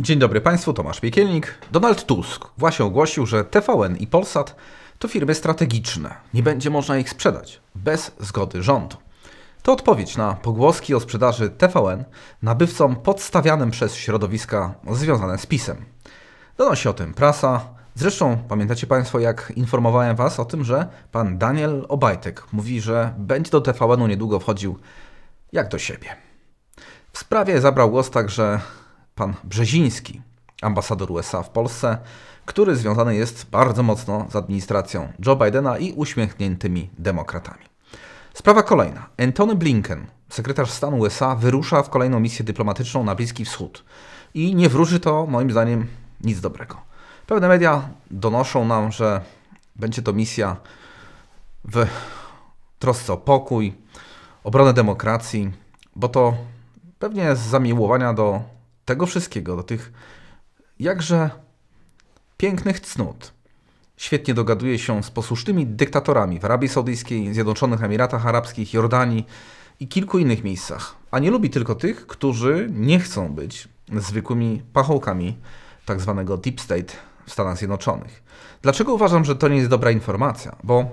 Dzień dobry Państwu, Tomasz Piekielnik. Donald Tusk właśnie ogłosił, że TVN i Polsat to firmy strategiczne. Nie będzie można ich sprzedać bez zgody rządu. To odpowiedź na pogłoski o sprzedaży TVN nabywcom podstawianym przez środowiska związane z PiSem. Donosi o tym prasa. Zresztą pamiętacie Państwo, jak informowałem Was o tym, że pan Daniel Obajtek mówi, że będzie do TVN-u niedługo wchodził jak do siebie. W sprawie zabrał głos także pan Brzeziński, ambasador USA w Polsce, który związany jest bardzo mocno z administracją Joe Bidena i uśmiechniętymi demokratami. Sprawa kolejna. Antony Blinken, sekretarz stanu USA, wyrusza w kolejną misję dyplomatyczną na Bliski Wschód. I nie wróży to, moim zdaniem, nic dobrego. Pewne media donoszą nam, że będzie to misja w trosce o pokój, obronę demokracji, bo to pewnie z zamiłowania do tego wszystkiego, do tych jakże pięknych cnót. Świetnie dogaduje się z posłusznymi dyktatorami w Arabii Saudyjskiej, Zjednoczonych Emiratach Arabskich, Jordanii i kilku innych miejscach. A nie lubi tylko tych, którzy nie chcą być zwykłymi pachołkami tak zwanego deep state w Stanach Zjednoczonych. Dlaczego uważam, że to nie jest dobra informacja? Bo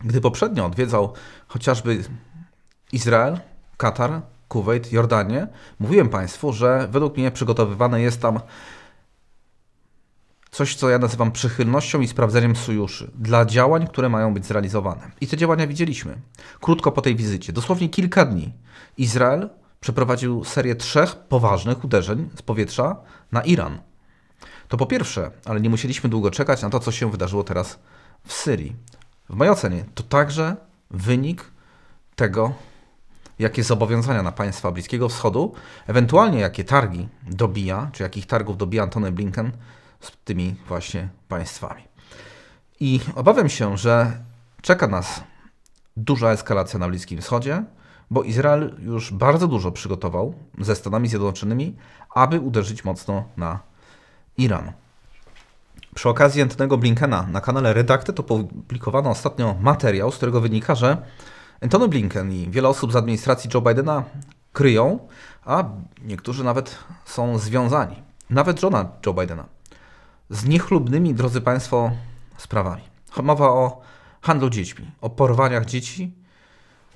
gdy poprzednio odwiedzał chociażby Izrael, Katar, Kuwait, Jordanię, mówiłem Państwu, że według mnie przygotowywane jest tam coś, co ja nazywam przychylnością i sprawdzeniem sojuszy dla działań, które mają być zrealizowane. I te działania widzieliśmy. Krótko po tej wizycie, dosłownie kilka dni, Izrael przeprowadził serię trzech poważnych uderzeń z powietrza na Iran. To po pierwsze, ale nie musieliśmy długo czekać na to, co się wydarzyło teraz w Syrii. W mojej ocenie to także wynik tego, jakie zobowiązania na państwa Bliskiego Wschodu, ewentualnie jakie targi dobija, czy jakich targów dobija Antony Blinken z tymi właśnie państwami. I obawiam się, że czeka nas duża eskalacja na Bliskim Wschodzie, bo Izrael już bardzo dużo przygotował ze Stanami Zjednoczonymi, aby uderzyć mocno na Iran. Przy okazji Antonego Blinkena na kanale Redakty to publikowano ostatnio materiał, z którego wynika, że Antony Blinken i wiele osób z administracji Joe Bidena kryją, a niektórzy nawet są związani. Nawet żona Joe Bidena. Z niechlubnymi, drodzy Państwo, sprawami. Mowa o handlu dziećmi, o porwaniach dzieci.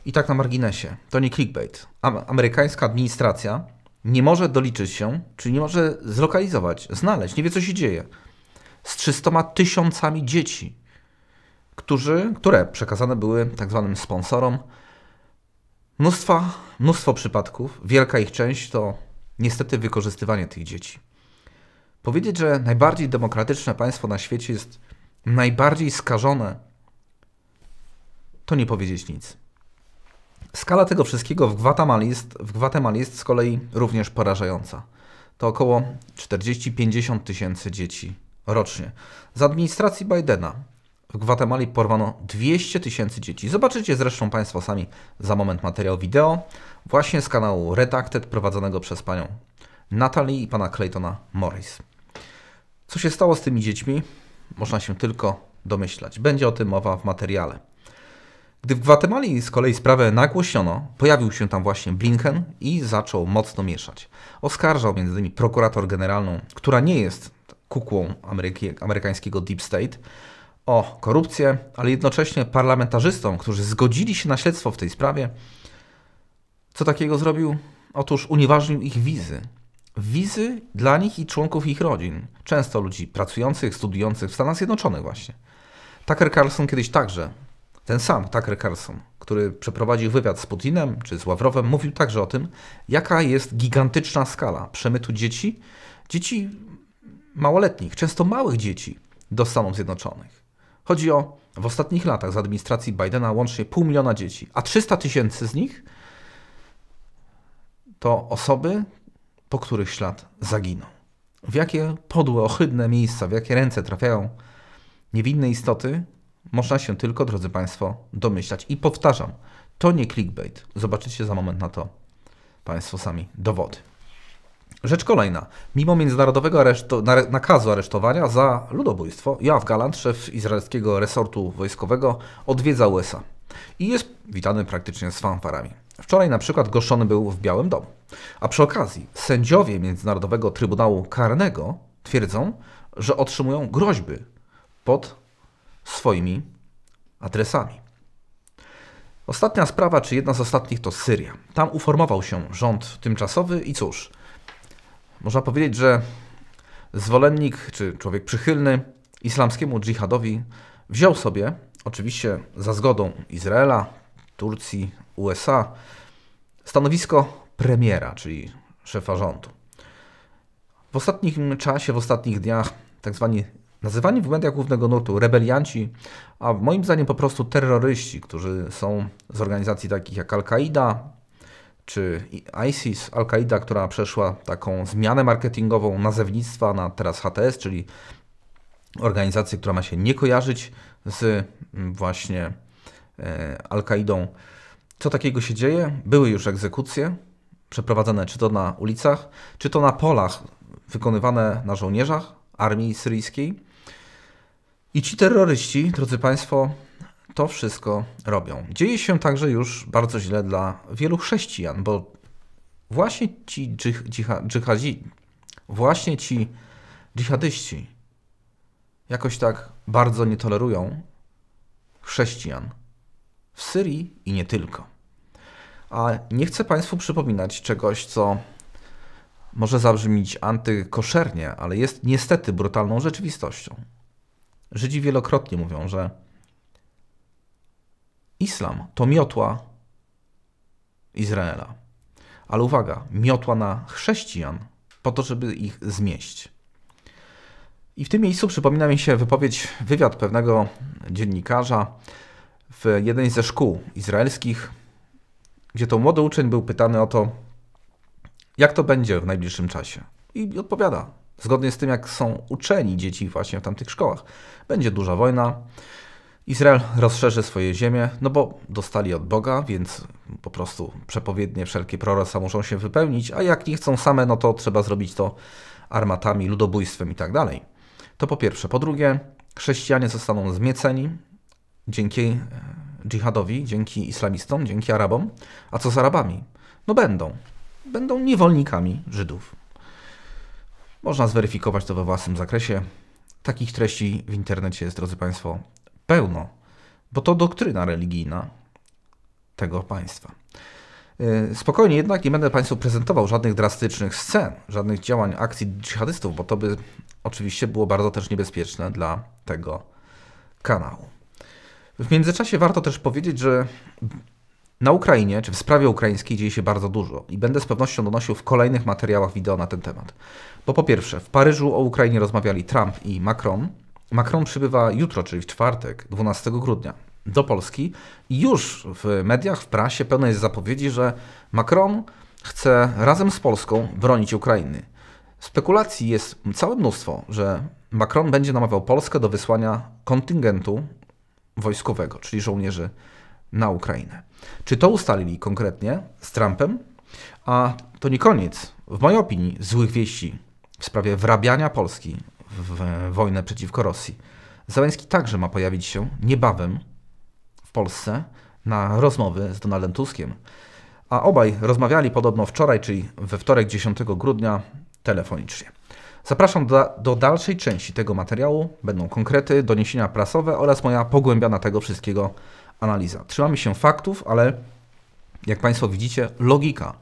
I tak na marginesie, to nie clickbait. Amerykańska administracja nie może doliczyć się, czyli nie może zlokalizować, znaleźć, nie wie co się dzieje. Z 300 tysiącami dzieci którzy, które przekazane były tak zwanym sponsorom. Mnóstwa, mnóstwo przypadków, wielka ich część to niestety wykorzystywanie tych dzieci. Powiedzieć, że najbardziej demokratyczne państwo na świecie jest najbardziej skażone, to nie powiedzieć nic. Skala tego wszystkiego w Gwatemali jest, w Gwatemali jest z kolei również porażająca. To około 40-50 tysięcy dzieci rocznie. Z administracji Bidena w Gwatemali porwano 200 tysięcy dzieci. Zobaczycie zresztą Państwo sami za moment materiał wideo właśnie z kanału Redacted prowadzonego przez panią Natalie i pana Claytona Morris. Co się stało z tymi dziećmi? Można się tylko domyślać. Będzie o tym mowa w materiale. Gdy w Gwatemali z kolei sprawę nagłośniono, pojawił się tam właśnie Blinken i zaczął mocno mieszać. Oskarżał m.in. prokurator generalną, która nie jest kukłą Ameryki, amerykańskiego Deep State, o korupcję, ale jednocześnie parlamentarzystom, którzy zgodzili się na śledztwo w tej sprawie, co takiego zrobił? Otóż unieważnił ich wizy. Wizy dla nich i członków ich rodzin, często ludzi pracujących, studiujących w Stanach Zjednoczonych właśnie. Tucker Carlson kiedyś także, ten sam Tucker Carlson, który przeprowadził wywiad z Putinem czy z Ławrowem, mówił także o tym, jaka jest gigantyczna skala przemytu dzieci, dzieci małoletnich, często małych dzieci do Stanów Zjednoczonych. Chodzi o w ostatnich latach z administracji Bidena łącznie pół miliona dzieci, a 300 tysięcy z nich to osoby, po których ślad zaginął. W jakie podłe, ohydne miejsca, w jakie ręce trafiają niewinne istoty, można się tylko, drodzy Państwo, domyślać. I powtarzam, to nie clickbait. Zobaczycie za moment na to Państwo sami dowody. Rzecz kolejna. Mimo międzynarodowego nakazu aresztowania za ludobójstwo, Joaf Galant, szef izraelskiego resortu wojskowego, odwiedza USA i jest witany praktycznie z fanfarami. Wczoraj na przykład goszczony był w Białym Domu. A przy okazji sędziowie Międzynarodowego Trybunału Karnego twierdzą, że otrzymują groźby pod swoimi adresami. Ostatnia sprawa, czy jedna z ostatnich, to Syria. Tam uformował się rząd tymczasowy i cóż, można powiedzieć, że zwolennik czy człowiek przychylny islamskiemu dżihadowi wziął sobie, oczywiście za zgodą Izraela, Turcji, USA, stanowisko premiera, czyli szefa rządu. W ostatnim czasie, w ostatnich dniach, tak zwani nazywani w mediach głównego nurtu rebelianci, a moim zdaniem po prostu terroryści, którzy są z organizacji takich jak al qaida czy ISIS, Al-Qaida, która przeszła taką zmianę marketingową nazewnictwa na teraz HTS, czyli organizację, która ma się nie kojarzyć z mm, właśnie e, Al-Kaidą. Co takiego się dzieje? Były już egzekucje przeprowadzane czy to na ulicach, czy to na polach wykonywane na żołnierzach armii syryjskiej. I ci terroryści, drodzy Państwo, to wszystko robią. Dzieje się także już bardzo źle dla wielu chrześcijan, bo właśnie ci dżihadzi, właśnie ci dżihadyści jakoś tak bardzo nie tolerują chrześcijan w Syrii i nie tylko. A nie chcę Państwu przypominać czegoś, co może zabrzmieć antykoszernie, ale jest niestety brutalną rzeczywistością. Żydzi wielokrotnie mówią, że Islam to miotła Izraela. Ale uwaga, miotła na chrześcijan, po to, żeby ich zmieść. I w tym miejscu przypomina mi się wypowiedź, wywiad pewnego dziennikarza w jednej ze szkół izraelskich, gdzie to młody uczeń był pytany o to, jak to będzie w najbliższym czasie. I odpowiada, zgodnie z tym, jak są uczeni dzieci właśnie w tamtych szkołach. Będzie duża wojna, Izrael rozszerzy swoje ziemie, no bo dostali od Boga, więc po prostu przepowiednie wszelkie prorosa muszą się wypełnić, a jak nie chcą same, no to trzeba zrobić to armatami, ludobójstwem i tak dalej. To po pierwsze. Po drugie, chrześcijanie zostaną zmieceni dzięki e, dżihadowi, dzięki islamistom, dzięki Arabom. A co z Arabami? No będą. Będą niewolnikami Żydów. Można zweryfikować to we własnym zakresie. Takich treści w internecie jest, drodzy Państwo, Pełno, bo to doktryna religijna tego państwa. Y, spokojnie jednak nie będę Państwu prezentował żadnych drastycznych scen, żadnych działań, akcji dżihadystów, bo to by oczywiście było bardzo też niebezpieczne dla tego kanału. W międzyczasie warto też powiedzieć, że na Ukrainie, czy w sprawie ukraińskiej dzieje się bardzo dużo i będę z pewnością donosił w kolejnych materiałach wideo na ten temat. Bo po pierwsze, w Paryżu o Ukrainie rozmawiali Trump i Macron, Macron przybywa jutro, czyli w czwartek, 12 grudnia, do Polski. I już w mediach, w prasie pełno jest zapowiedzi, że Macron chce razem z Polską bronić Ukrainy. Spekulacji jest całe mnóstwo, że Macron będzie namawiał Polskę do wysłania kontyngentu wojskowego, czyli żołnierzy na Ukrainę. Czy to ustalili konkretnie z Trumpem? A to nie koniec, w mojej opinii, złych wieści w sprawie wrabiania Polski w wojnę przeciwko Rosji. Zeleński także ma pojawić się niebawem w Polsce na rozmowy z Donaldem Tuskiem. A obaj rozmawiali podobno wczoraj, czyli we wtorek 10 grudnia telefonicznie. Zapraszam do, do, dalszej części tego materiału. Będą konkrety, doniesienia prasowe oraz moja pogłębiona tego wszystkiego analiza. Trzymamy się faktów, ale jak Państwo widzicie, logika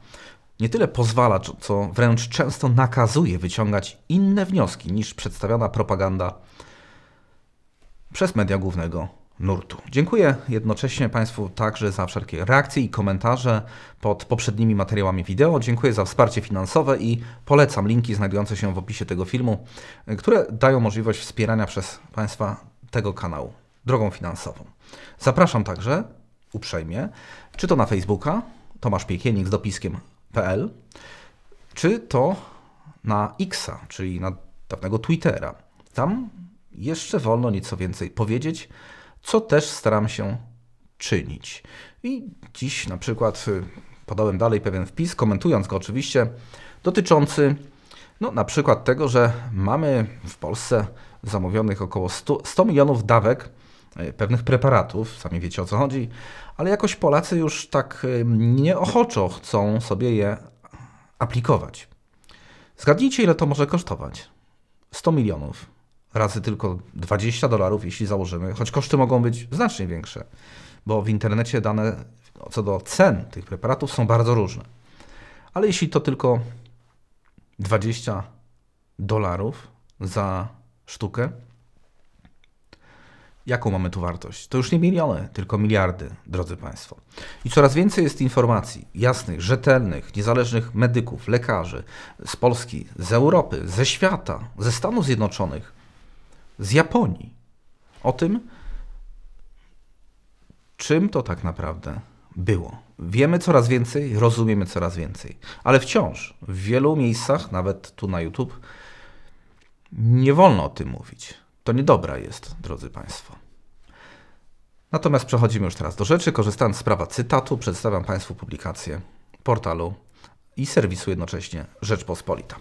nie tyle pozwala, co wręcz często nakazuje wyciągać inne wnioski niż przedstawiana propaganda przez media głównego nurtu. Dziękuję jednocześnie Państwu także za wszelkie reakcje i komentarze pod poprzednimi materiałami wideo. Dziękuję za wsparcie finansowe i polecam linki znajdujące się w opisie tego filmu, które dają możliwość wspierania przez Państwa tego kanału drogą finansową. Zapraszam także uprzejmie, czy to na Facebooka, Tomasz Piekielnik z dopiskiem czy to na Xa, czyli na dawnego Twittera. Tam jeszcze wolno nieco więcej powiedzieć, co też staram się czynić. I dziś na przykład y, podałem dalej pewien wpis, komentując go oczywiście, dotyczący no, na przykład tego, że mamy w Polsce zamówionych około 100, 100 milionów dawek E, pewnych preparatów, sami wiecie o co chodzi, ale jakoś Polacy już tak e, nieochoczo chcą sobie je aplikować. Zgadnijcie, ile to może kosztować. 100 milionów razy tylko 20 dolarów, jeśli założymy, choć koszty mogą być znacznie większe, bo w internecie dane co do cen tych preparatów są bardzo różne. Ale jeśli to tylko 20 dolarów za sztukę, Jaką mamy tu wartość? To już nie miliony, tylko miliardy, drodzy Państwo. I coraz więcej jest informacji jasnych, rzetelnych, niezależnych medyków, lekarzy z Polski, z Europy, ze świata, ze Stanów Zjednoczonych, z Japonii o tym, czym to tak naprawdę było. Wiemy coraz więcej, rozumiemy coraz więcej, ale wciąż w wielu miejscach, nawet tu na YouTube, nie wolno o tym mówić to niedobra jest, drodzy Państwo. Natomiast przechodzimy już teraz do rzeczy. Korzystając z prawa cytatu, przedstawiam Państwu publikację portalu i serwisu jednocześnie Rzeczpospolita.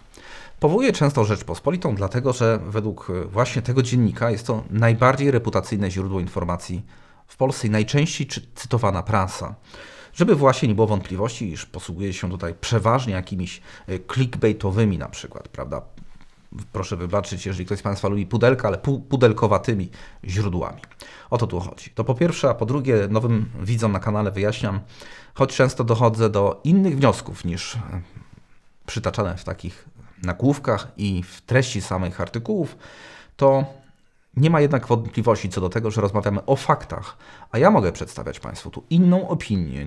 Powołuję często Rzeczpospolitą, dlatego że według y, właśnie tego dziennika jest to najbardziej reputacyjne źródło informacji w Polsce i najczęściej cytowana prasa. Żeby właśnie nie było wątpliwości, iż posługuje się tutaj przeważnie jakimiś y, clickbaitowymi na przykład, prawda, proszę wybaczyć, jeżeli ktoś z Państwa lubi pudelka, ale pu pudelkowatymi źródłami. O to tu chodzi. To po pierwsze, a po drugie, nowym widzom na kanale wyjaśniam, choć często dochodzę do innych wniosków niż e, przytaczane w takich nagłówkach i w treści samych artykułów, to nie ma jednak wątpliwości co do tego, że rozmawiamy o faktach, a ja mogę przedstawiać Państwu tu inną opinię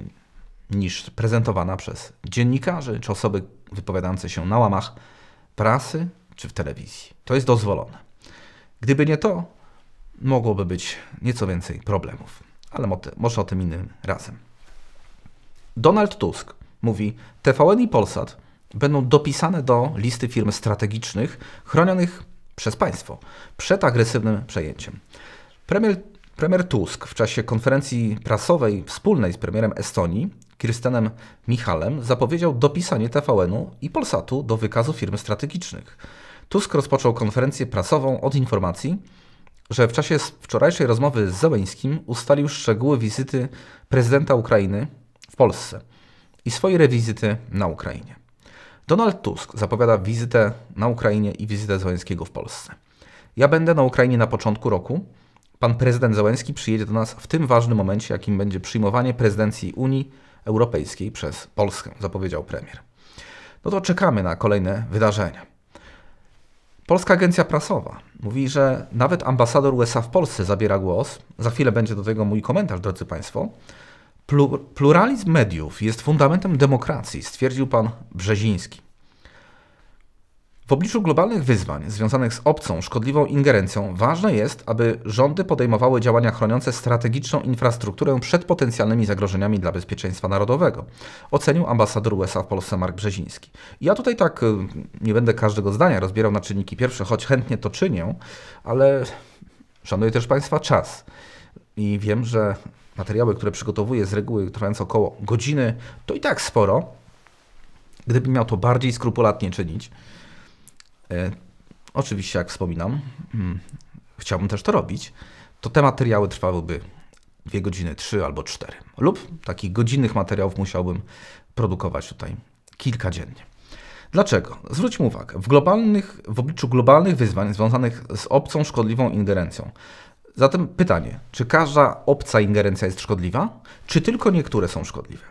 niż prezentowana przez dziennikarzy czy osoby wypowiadające się na łamach prasy czy w telewizji. To jest dozwolone. Gdyby nie to, mogłoby być nieco więcej problemów, ale może o tym innym razem. Donald Tusk mówi: TVN i Polsat będą dopisane do listy firm strategicznych chronionych przez państwo przed agresywnym przejęciem. Premier, premier Tusk w czasie konferencji prasowej wspólnej z premierem Estonii Kirstenem Michalem zapowiedział dopisanie TVN-u i Polsatu do wykazu firm strategicznych. Tusk rozpoczął konferencję prasową od informacji, że w czasie wczorajszej rozmowy z Zeleńskim ustalił szczegóły wizyty prezydenta Ukrainy w Polsce i swojej rewizyty na Ukrainie. Donald Tusk zapowiada wizytę na Ukrainie i wizytę Zeleńskiego w Polsce. Ja będę na Ukrainie na początku roku. Pan prezydent Zeleński przyjedzie do nas w tym ważnym momencie, jakim będzie przyjmowanie prezydencji Unii Europejskiej przez Polskę, zapowiedział premier. No to czekamy na kolejne wydarzenia. Polska agencja prasowa mówi, że nawet ambasador USA w Polsce zabiera głos. Za chwilę będzie do tego mój komentarz, drodzy Państwo. Pluralizm mediów jest fundamentem demokracji, stwierdził pan Brzeziński. W obliczu globalnych wyzwań związanych z obcą, szkodliwą ingerencją ważne jest, aby rządy podejmowały działania chroniące strategiczną infrastrukturę przed potencjalnymi zagrożeniami dla bezpieczeństwa narodowego, ocenił ambasador USA w Polsce Mark Brzeziński. Ja tutaj tak y, nie będę każdego zdania rozbierał na czynniki pierwsze, choć chętnie to czynię, ale szanuję też Państwa czas i wiem, że materiały, które przygotowuję z reguły trwając około godziny, to i tak sporo. Gdybym miał to bardziej skrupulatnie czynić, E, oczywiście, jak wspominam, mm, chciałbym też to robić, to te materiały trwałyby dwie godziny, trzy albo cztery, Lub takich godzinnych materiałów musiałbym produkować tutaj kilka dziennie. Dlaczego? Zwróćmy uwagę, w, globalnych, w obliczu globalnych wyzwań związanych z obcą szkodliwą ingerencją. Zatem pytanie, czy każda obca ingerencja jest szkodliwa, czy tylko niektóre są szkodliwe?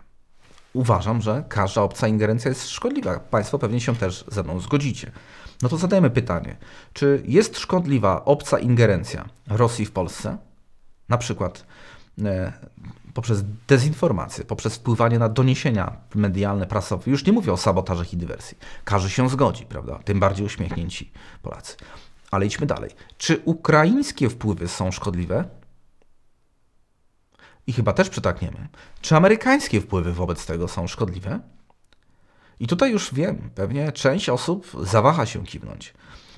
Uważam, że każda obca ingerencja jest szkodliwa. Państwo pewnie się też ze mną zgodzicie no to zadajmy pytanie, czy jest szkodliwa obca ingerencja Rosji w Polsce, na przykład e, poprzez dezinformację, poprzez wpływanie na doniesienia medialne, prasowe, już nie mówię o sabotażach i dywersji, każdy się zgodzi, prawda, tym bardziej uśmiechnięci Polacy. Ale idźmy dalej. Czy ukraińskie wpływy są szkodliwe? I chyba też przytakniemy. Czy amerykańskie wpływy wobec tego są szkodliwe? I tutaj już wiem, pewnie część osób zawaha się kiwnąć.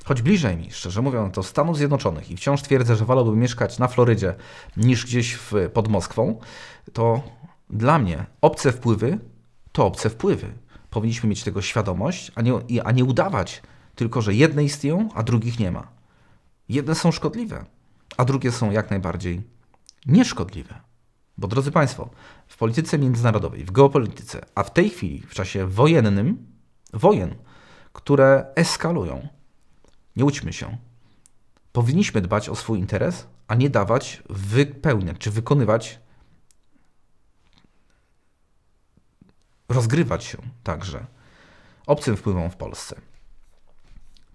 Choć bliżej mi, szczerze mówiąc, to Stanów Zjednoczonych i wciąż twierdzę, że wolałbym mieszkać na Florydzie niż gdzieś w, pod Moskwą, to dla mnie obce wpływy to obce wpływy. Powinniśmy mieć tego świadomość, a nie, a nie udawać tylko, że jedne istnieją, a drugich nie ma. Jedne są szkodliwe, a drugie są jak najbardziej nieszkodliwe. Bo drodzy Państwo, w polityce międzynarodowej, w geopolityce, a w tej chwili, w czasie wojennym, wojen, które eskalują, nie łudźmy się, powinniśmy dbać o swój interes, a nie dawać, wypełniać czy wykonywać, rozgrywać się także obcym wpływom w Polsce.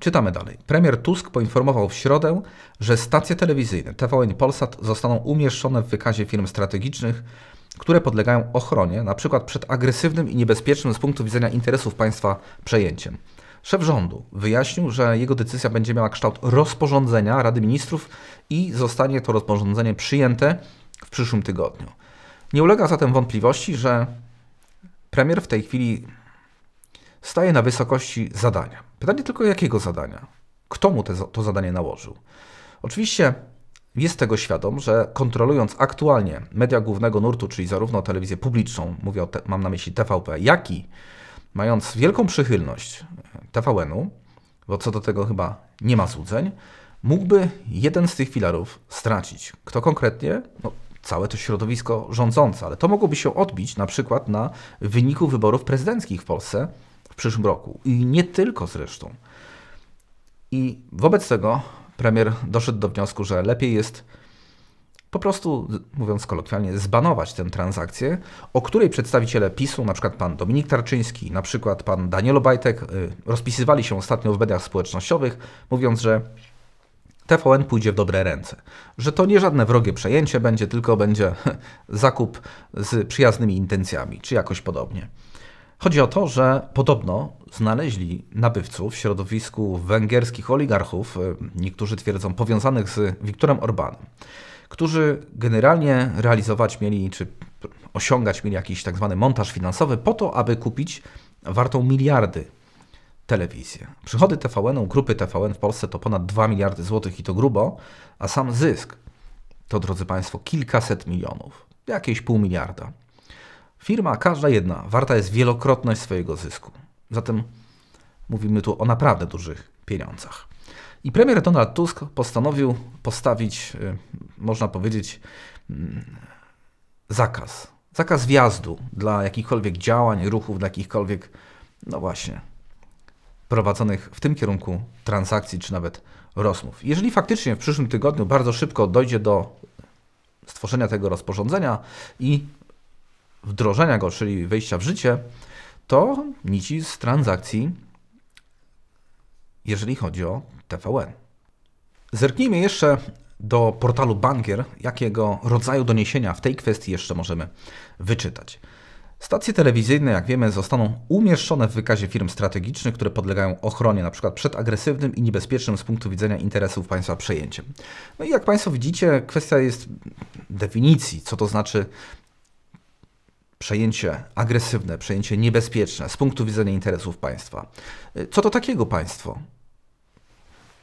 Czytamy dalej. Premier Tusk poinformował w środę, że stacje telewizyjne TVN Polsat zostaną umieszczone w wykazie firm strategicznych, które podlegają ochronie, np. przed agresywnym i niebezpiecznym z punktu widzenia interesów państwa przejęciem. Szef rządu wyjaśnił, że jego decyzja będzie miała kształt rozporządzenia Rady Ministrów i zostanie to rozporządzenie przyjęte w przyszłym tygodniu. Nie ulega zatem wątpliwości, że premier w tej chwili staje na wysokości zadania. Pytanie tylko jakiego zadania? Kto mu te, to zadanie nałożył? Oczywiście jest tego świadom, że kontrolując aktualnie media głównego nurtu, czyli zarówno telewizję publiczną, mówię te, mam na myśli TVP, jak i mając wielką przychylność TVN-u, bo co do tego chyba nie ma złudzeń, mógłby jeden z tych filarów stracić. Kto konkretnie? No, całe to środowisko rządzące, ale to mogłoby się odbić na przykład na wyniku wyborów prezydenckich w Polsce w przyszłym roku. I nie tylko zresztą. I wobec tego premier doszedł do wniosku, że lepiej jest po prostu, mówiąc kolokwialnie, zbanować tę transakcję, o której przedstawiciele PiSu, na przykład pan Dominik Tarczyński, na przykład pan Daniel Obajtek, y, rozpisywali się ostatnio w mediach społecznościowych, mówiąc, że TVN pójdzie w dobre ręce. Że to nie żadne wrogie przejęcie będzie, tylko będzie zakup z przyjaznymi intencjami, czy jakoś podobnie. Chodzi o to, że podobno znaleźli nabywców w środowisku węgierskich oligarchów, y, niektórzy twierdzą powiązanych z Wiktorem Orbanem, którzy generalnie realizować mieli czy osiągać mieli jakiś tak zwany montaż finansowy po to, aby kupić wartą miliardy telewizję. Przychody TVN-u, grupy TVN w Polsce to ponad 2 miliardy złotych i to grubo, a sam zysk to, drodzy Państwo, kilkaset milionów, jakieś pół miliarda. Firma, każda jedna, warta jest wielokrotność swojego zysku. Zatem mówimy tu o naprawdę dużych pieniądzach. I premier Donald Tusk postanowił postawić, y, można powiedzieć, mm, zakaz. Zakaz wjazdu dla jakichkolwiek działań, ruchów, dla jakichkolwiek, no właśnie, prowadzonych w tym kierunku transakcji czy nawet rozmów. Jeżeli faktycznie w przyszłym tygodniu bardzo szybko dojdzie do stworzenia tego rozporządzenia i wdrożenia go, czyli wejścia w życie, to nici z transakcji, jeżeli chodzi o TVN. Zerknijmy jeszcze do portalu Bankier, jakiego rodzaju doniesienia w tej kwestii jeszcze możemy wyczytać. Stacje telewizyjne, jak wiemy, zostaną umieszczone w wykazie firm strategicznych, które podlegają ochronie, np. przed agresywnym i niebezpiecznym z punktu widzenia interesów państwa przejęciem. No i jak Państwo widzicie, kwestia jest definicji, co to znaczy przejęcie agresywne, przejęcie niebezpieczne z punktu widzenia interesów państwa. Y, co to takiego państwo?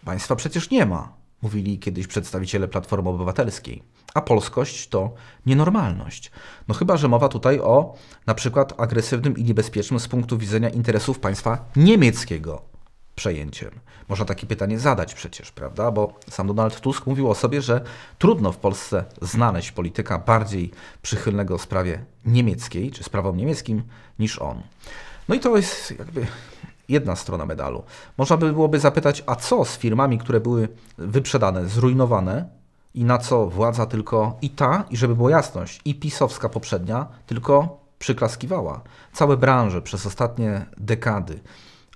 Państwa przecież nie ma, mówili kiedyś przedstawiciele Platformy Obywatelskiej. A polskość to nienormalność. No chyba, że mowa tutaj o na przykład agresywnym i niebezpiecznym z punktu widzenia interesów państwa niemieckiego, przejęciem? Można takie pytanie zadać przecież, prawda? Bo sam Donald Tusk mówił o sobie, że trudno w Polsce znaleźć polityka bardziej przychylnego sprawie niemieckiej czy sprawom niemieckim niż on. No i to jest jakby jedna strona medalu. Można by byłoby zapytać, a co z firmami, które były wyprzedane, zrujnowane i na co władza tylko i ta, i żeby była jasność, i pisowska poprzednia tylko przyklaskiwała. Całe branże przez ostatnie dekady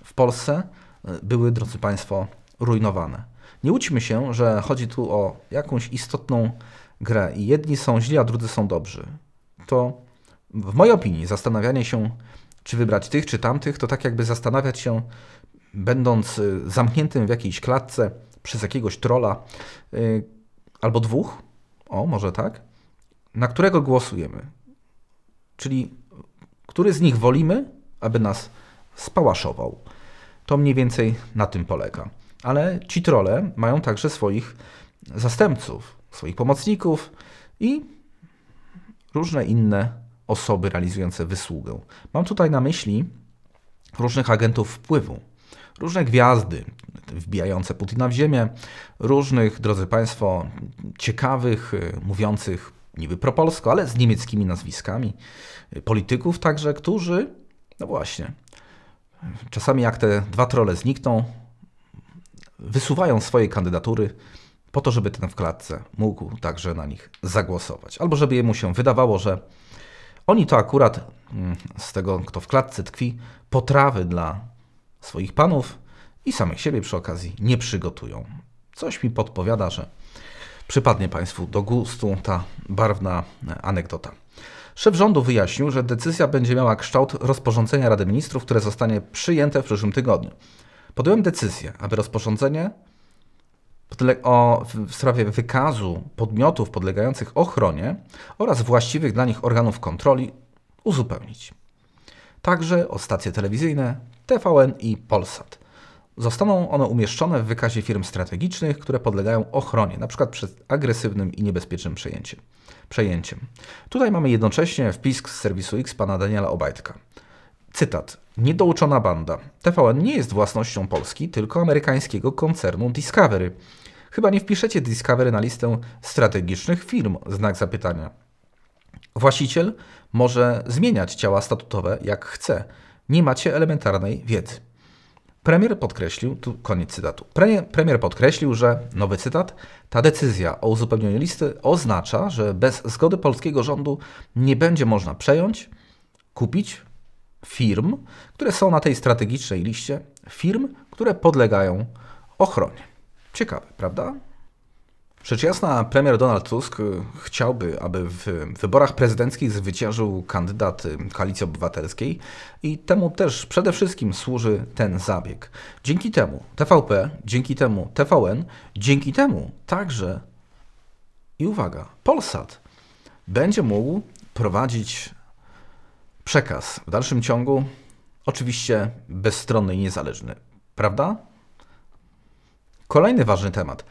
w Polsce były, drodzy Państwo, rujnowane. Nie łudźmy się, że chodzi tu o jakąś istotną grę i jedni są źli, a drudzy są dobrzy. To w mojej opinii zastanawianie się, czy wybrać tych, czy tamtych, to tak jakby zastanawiać się, będąc y, zamkniętym w jakiejś klatce przez jakiegoś trola yy, albo dwóch, o może tak, na którego głosujemy. Czyli który z nich wolimy, aby nas spałaszował. To mniej więcej na tym polega. Ale ci trolle mają także swoich zastępców, swoich pomocników i różne inne osoby realizujące wysługę. Mam tutaj na myśli różnych agentów wpływu, różne gwiazdy wbijające Putina w ziemię, różnych, drodzy Państwo, ciekawych, e, mówiących niby pro-polsko, ale z niemieckimi nazwiskami, e, polityków także, którzy, no właśnie, czasami jak te dwa trole znikną, wysuwają swoje kandydatury po to, żeby ten w klatce mógł także na nich zagłosować. Albo żeby mu się wydawało, że oni to akurat mm, z tego, kto w klatce tkwi, potrawy dla swoich panów i samych siebie przy okazji nie przygotują. Coś mi podpowiada, że przypadnie Państwu do gustu ta barwna e, anegdota. Szef rządu wyjaśnił, że decyzja będzie miała kształt rozporządzenia Rady Ministrów, które zostanie przyjęte w przyszłym tygodniu. Podjąłem decyzję, aby rozporządzenie o, w sprawie wykazu podmiotów podlegających ochronie oraz właściwych dla nich organów kontroli uzupełnić. Także o stacje telewizyjne TVN i Polsat. Zostaną one umieszczone w wykazie firm strategicznych, które podlegają ochronie, np. przed agresywnym i niebezpiecznym przejęciem przejęciem. Tutaj mamy jednocześnie wpis z serwisu X pana Daniela Obajtka. Cytat. Niedouczona banda. TVN nie jest własnością Polski, tylko amerykańskiego koncernu Discovery. Chyba nie wpiszecie Discovery na listę strategicznych firm, znak zapytania. Właściciel może zmieniać ciała statutowe jak chce. Nie macie elementarnej wiedzy. Premier podkreślił, tu koniec cytatu, premier, premier podkreślił, że, nowy cytat, ta decyzja o uzupełnieniu listy oznacza, że bez zgody polskiego rządu nie będzie można przejąć, kupić firm, które są na tej strategicznej liście, firm, które podlegają ochronie. Ciekawe, prawda? Rzecz jasna, premier Donald Tusk chciałby, aby w wyborach prezydenckich zwyciężył kandydat y, Koalicji Obywatelskiej i temu też przede wszystkim służy ten zabieg. Dzięki temu TVP, dzięki temu TVN, dzięki temu także i uwaga, Polsat będzie mógł prowadzić przekaz w dalszym ciągu, oczywiście bezstronny i niezależny, prawda? Kolejny ważny temat.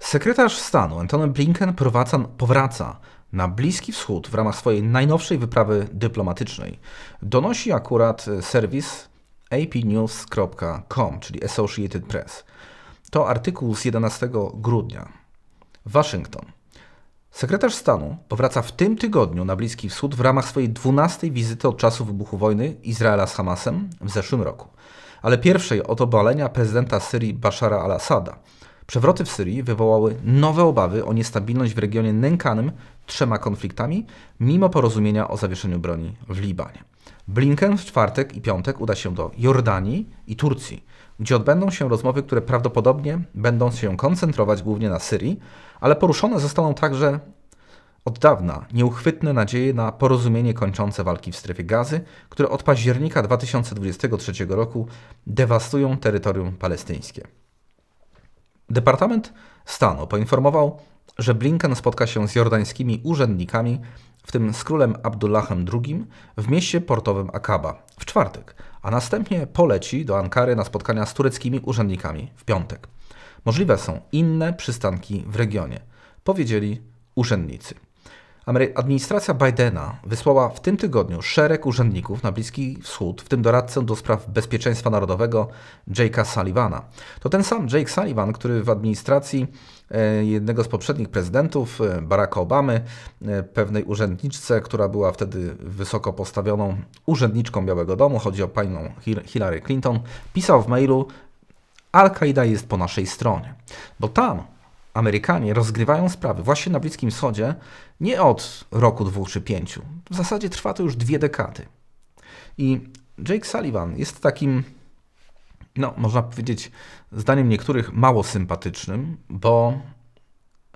Sekretarz stanu Antony Blinken powraca, powraca na Bliski Wschód w ramach swojej najnowszej wyprawy dyplomatycznej. Donosi akurat e, serwis apnews.com, czyli Associated Press. To artykuł z 11 grudnia. Waszyngton. Sekretarz stanu powraca w tym tygodniu na Bliski Wschód w ramach swojej 12 wizyty od czasu wybuchu wojny Izraela z Hamasem w zeszłym roku, ale pierwszej od obalenia prezydenta Syrii Bashara al-Assada – Przewroty w Syrii wywołały nowe obawy o niestabilność w regionie nękanym trzema konfliktami, mimo porozumienia o zawieszeniu broni w Libanie. Blinken w czwartek i piątek uda się do Jordanii i Turcji, gdzie odbędą się rozmowy, które prawdopodobnie będą się koncentrować głównie na Syrii, ale poruszone zostaną także od dawna nieuchwytne nadzieje na porozumienie kończące walki w strefie gazy, które od października 2023 roku dewastują terytorium palestyńskie. Departament Stanu poinformował, że Blinken spotka się z jordańskimi urzędnikami, w tym z królem Abdullahem II, w mieście portowym Akaba w czwartek, a następnie poleci do Ankary na spotkania z tureckimi urzędnikami w piątek. Możliwe są inne przystanki w regionie, powiedzieli urzędnicy. Administracja Bidena wysłała w tym tygodniu szereg urzędników na Bliski Wschód, w tym doradcę do spraw bezpieczeństwa narodowego Jake'a Sullivana. To ten sam Jake Sullivan, który w administracji e, jednego z poprzednich prezydentów, e, Baracka Obamy, e, pewnej urzędniczce, która była wtedy wysoko postawioną urzędniczką Białego Domu, chodzi o panią Hillary Clinton, pisał w mailu al qaida jest po naszej stronie. Bo tam Amerykanie rozgrywają sprawy właśnie na Bliskim Wschodzie nie od roku, dwóch czy pięciu. W zasadzie trwa to już dwie dekady. I Jake Sullivan jest takim, no można powiedzieć, zdaniem niektórych mało sympatycznym, bo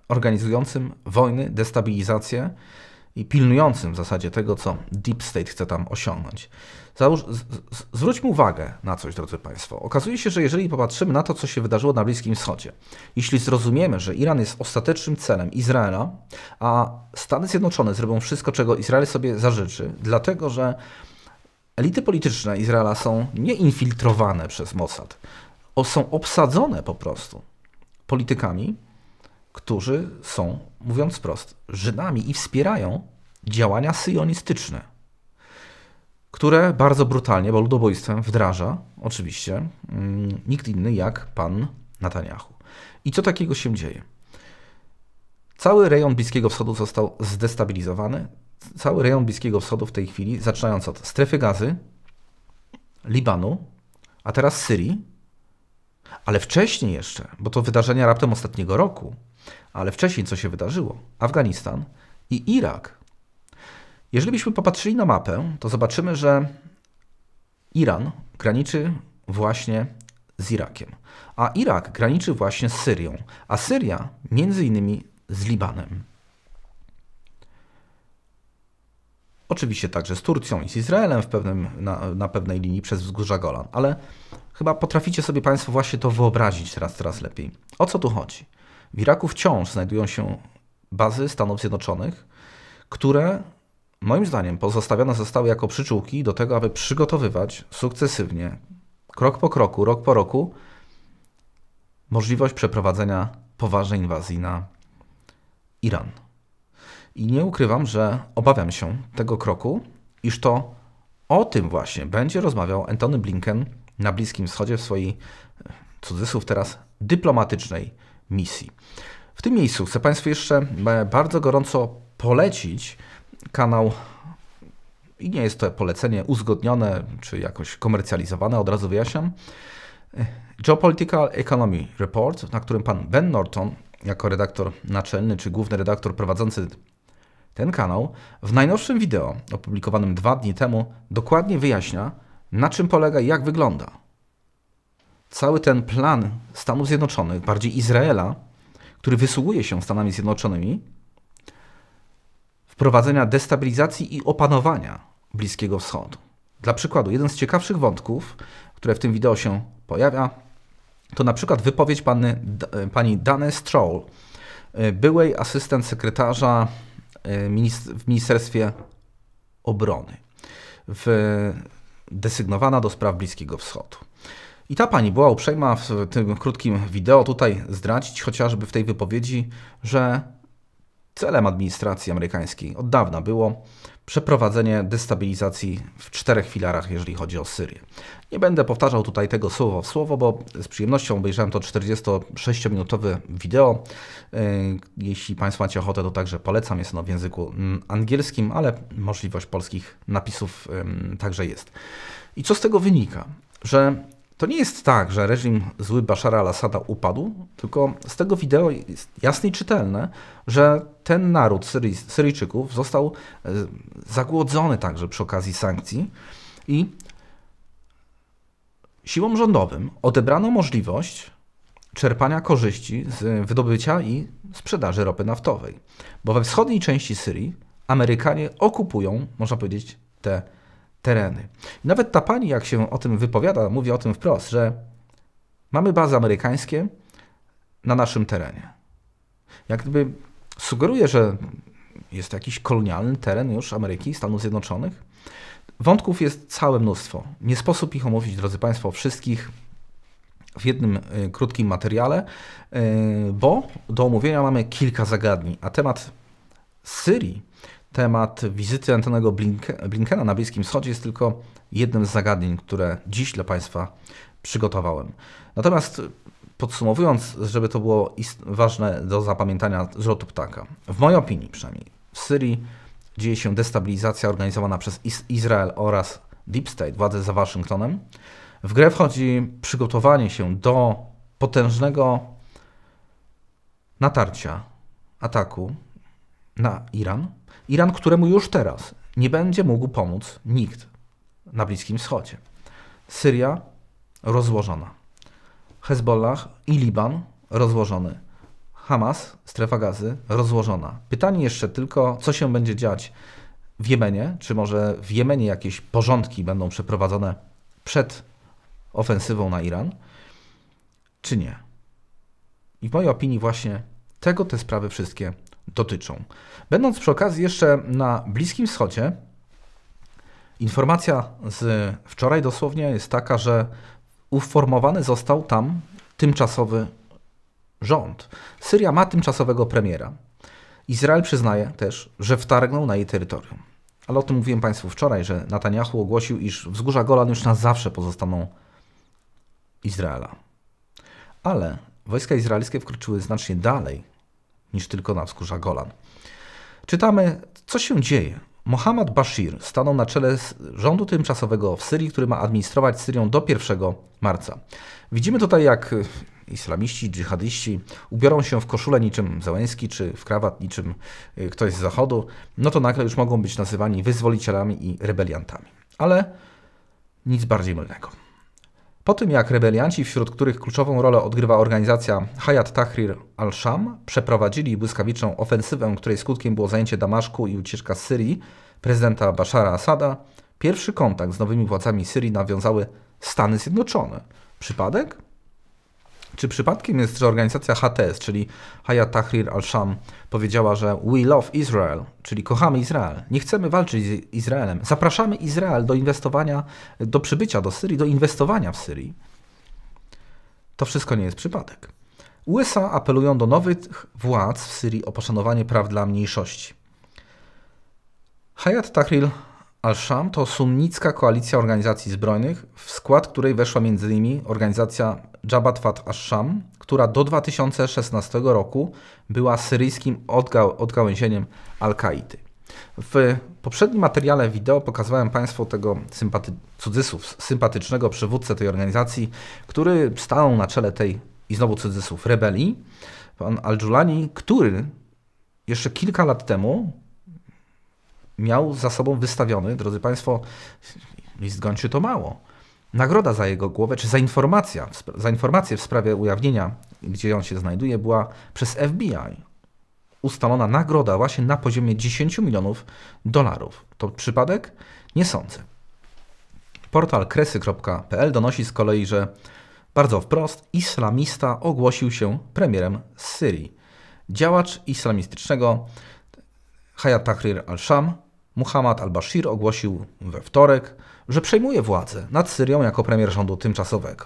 organizującym wojny, destabilizację i pilnującym w zasadzie tego, co Deep State chce tam osiągnąć. Załóż, z, z, zwróćmy uwagę na coś, drodzy Państwo. Okazuje się, że jeżeli popatrzymy na to, co się wydarzyło na Bliskim Wschodzie, jeśli zrozumiemy, że Iran jest ostatecznym celem Izraela, a Stany Zjednoczone zrobią wszystko, czego Izrael sobie zażyczy, dlatego że elity polityczne Izraela są nieinfiltrowane przez Mossad, o, są obsadzone po prostu politykami, którzy są, mówiąc wprost, Żydami i wspierają działania syjonistyczne które bardzo brutalnie, bo ludobójstwem wdraża oczywiście mm, nikt inny jak pan Netanyahu. I co takiego się dzieje? Cały rejon Bliskiego Wschodu został zdestabilizowany. Cały rejon Bliskiego Wschodu w tej chwili, zaczynając od strefy gazy, Libanu, a teraz Syrii, ale wcześniej jeszcze, bo to wydarzenia raptem ostatniego roku, ale wcześniej co się wydarzyło? Afganistan i Irak. Jeżeli byśmy popatrzyli na mapę, to zobaczymy, że Iran graniczy właśnie z Irakiem, a Irak graniczy właśnie z Syrią, a Syria między innymi z Libanem. Oczywiście także z Turcją i z Izraelem w pewnym, na, na, pewnej linii przez wzgórza Golan, ale chyba potraficie sobie Państwo właśnie to wyobrazić teraz coraz lepiej. O co tu chodzi? W Iraku wciąż znajdują się bazy Stanów Zjednoczonych, które moim zdaniem pozostawione zostały jako przyczółki do tego, aby przygotowywać sukcesywnie, krok po kroku, rok po roku, możliwość przeprowadzenia poważnej inwazji na Iran. I nie ukrywam, że obawiam się tego kroku, iż to o tym właśnie będzie rozmawiał Antony Blinken na Bliskim Wschodzie w swojej, e, cudzysłów teraz, dyplomatycznej misji. W tym miejscu chcę Państwu jeszcze e, bardzo gorąco polecić kanał i nie jest to polecenie uzgodnione czy jakoś komercjalizowane, od razu wyjaśniam. Geopolitical Economy Report, na którym pan Ben Norton, jako redaktor naczelny czy główny redaktor prowadzący ten kanał, w najnowszym wideo opublikowanym dwa dni temu dokładnie wyjaśnia, na czym polega i jak wygląda. Cały ten plan Stanów Zjednoczonych, bardziej Izraela, który wysługuje się Stanami Zjednoczonymi, wprowadzenia destabilizacji i opanowania Bliskiego Wschodu. Dla przykładu, jeden z ciekawszych wątków, które w tym wideo się pojawia, to na przykład wypowiedź panny, e, pani Dane Stroll, e, byłej asystent sekretarza e, w Ministerstwie Obrony, w, desygnowana do spraw Bliskiego Wschodu. I ta pani była uprzejma w tym krótkim wideo tutaj zdradzić chociażby w tej wypowiedzi, że Celem administracji amerykańskiej od dawna było przeprowadzenie destabilizacji w czterech filarach, jeżeli chodzi o Syrię. Nie będę powtarzał tutaj tego słowo w słowo, bo z przyjemnością obejrzałem to 46-minutowe wideo. E, jeśli Państwo macie ochotę, to także polecam. Jest ono w języku mm, angielskim, ale możliwość polskich napisów także jest. I co z tego wynika? Że to nie jest tak, że reżim zły Bashara al-Assada upadł, tylko z tego wideo jest jasne i czytelne, że ten naród Syry, Syryjczyków został e, zagłodzony także przy okazji sankcji i siłom rządowym odebrano możliwość czerpania korzyści z wydobycia i sprzedaży ropy naftowej. Bo we wschodniej części Syrii Amerykanie okupują, można powiedzieć, te tereny. Nawet ta pani, jak się o tym wypowiada, mówi o tym wprost, że mamy bazy amerykańskie na naszym terenie. Jak gdyby sugeruje, że jest to jakiś kolonialny teren już Ameryki, Stanów Zjednoczonych. Wątków jest całe mnóstwo. Nie sposób ich omówić, drodzy Państwo, wszystkich w jednym y, krótkim materiale, y, bo do omówienia mamy kilka zagadnień, a temat Syrii Temat wizyty Antonego Blinkena na Bliskim Wschodzie jest tylko jednym z zagadnień, które dziś dla Państwa przygotowałem. Natomiast podsumowując, żeby to było ważne do zapamiętania z lotu ptaka, w mojej opinii przynajmniej, w Syrii dzieje się destabilizacja organizowana przez Izrael oraz Deep State, władze za Waszyngtonem. W grę wchodzi przygotowanie się do potężnego natarcia, ataku na Iran, Iran, któremu już teraz nie będzie mógł pomóc nikt na Bliskim Wschodzie. Syria rozłożona. Hezbollah i Liban rozłożony. Hamas, strefa gazy, rozłożona. Pytanie jeszcze tylko, co się będzie dziać w Jemenie? Czy może w Jemenie jakieś porządki będą przeprowadzone przed ofensywą na Iran? Czy nie? I w mojej opinii właśnie tego te sprawy wszystkie dotyczą. Będąc przy okazji jeszcze na Bliskim Wschodzie, informacja z wczoraj dosłownie jest taka, że uformowany został tam tymczasowy rząd. Syria ma tymczasowego premiera. Izrael przyznaje też, że wtargnął na jej terytorium. Ale o tym mówiłem Państwu wczoraj, że Netanyahu ogłosił, iż wzgórza Golan już na zawsze pozostaną Izraela. Ale wojska izraelskie wkroczyły znacznie dalej niż tylko na wzgórza Golan. Czytamy, co się dzieje. Mohammad Bashir stanął na czele rządu tymczasowego w Syrii, który ma administrować Syrią do 1 marca. Widzimy tutaj, jak islamiści, dżihadyści ubiorą się w koszulę niczym Zełenski, czy w krawat niczym y, ktoś z zachodu, no to nagle już mogą być nazywani wyzwolicielami i rebeliantami. Ale nic bardziej mylnego. Po tym jak rebelianci, wśród których kluczową rolę odgrywa organizacja Hayat Tahrir al-Sham, przeprowadzili błyskawiczną ofensywę, której skutkiem było zajęcie Damaszku i ucieczka z Syrii prezydenta Bashara Asada, pierwszy kontakt z nowymi władzami Syrii nawiązały Stany Zjednoczone. Przypadek? Czy przypadkiem jest, że organizacja HTS, czyli Haya Tahrir al-Sham, powiedziała, że we love Israel, czyli kochamy Izrael, nie chcemy walczyć z Izraelem, zapraszamy Izrael do inwestowania, do przybycia do Syrii, do inwestowania w Syrii? To wszystko nie jest przypadek. USA apelują do nowych władz w Syrii o poszanowanie praw dla mniejszości. Hayat Tahrir Al-Sham to sunnicka koalicja organizacji zbrojnych, w skład której weszła m.in. organizacja Jabhat Fat al-Sham, która do 2016 roku była syryjskim odga- odgałęzieniem Al-Kaidy. W poprzednim materiale wideo pokazywałem Państwu tego sympaty- cudzysłów, sympatycznego przywódcę tej organizacji, który stanął na czele tej, i znowu cudzysłów, rebelii, pan Al-Julani, który jeszcze kilka lat temu miał za sobą wystawiony, drodzy Państwo, list gończy to mało. Nagroda za jego głowę, czy za, informacja, za informację w sprawie ujawnienia, gdzie on się znajduje, była przez FBI ustalona nagroda właśnie na poziomie 10 milionów dolarów. To przypadek? Nie sądzę. Portal kresy.pl donosi z kolei, że bardzo wprost islamista ogłosił się premierem Syrii. Działacz islamistycznego Hayat Tahrir al-Sham Muhammad al-Bashir ogłosił we wtorek, że przejmuje władzę nad Syrią jako premier rządu tymczasowego.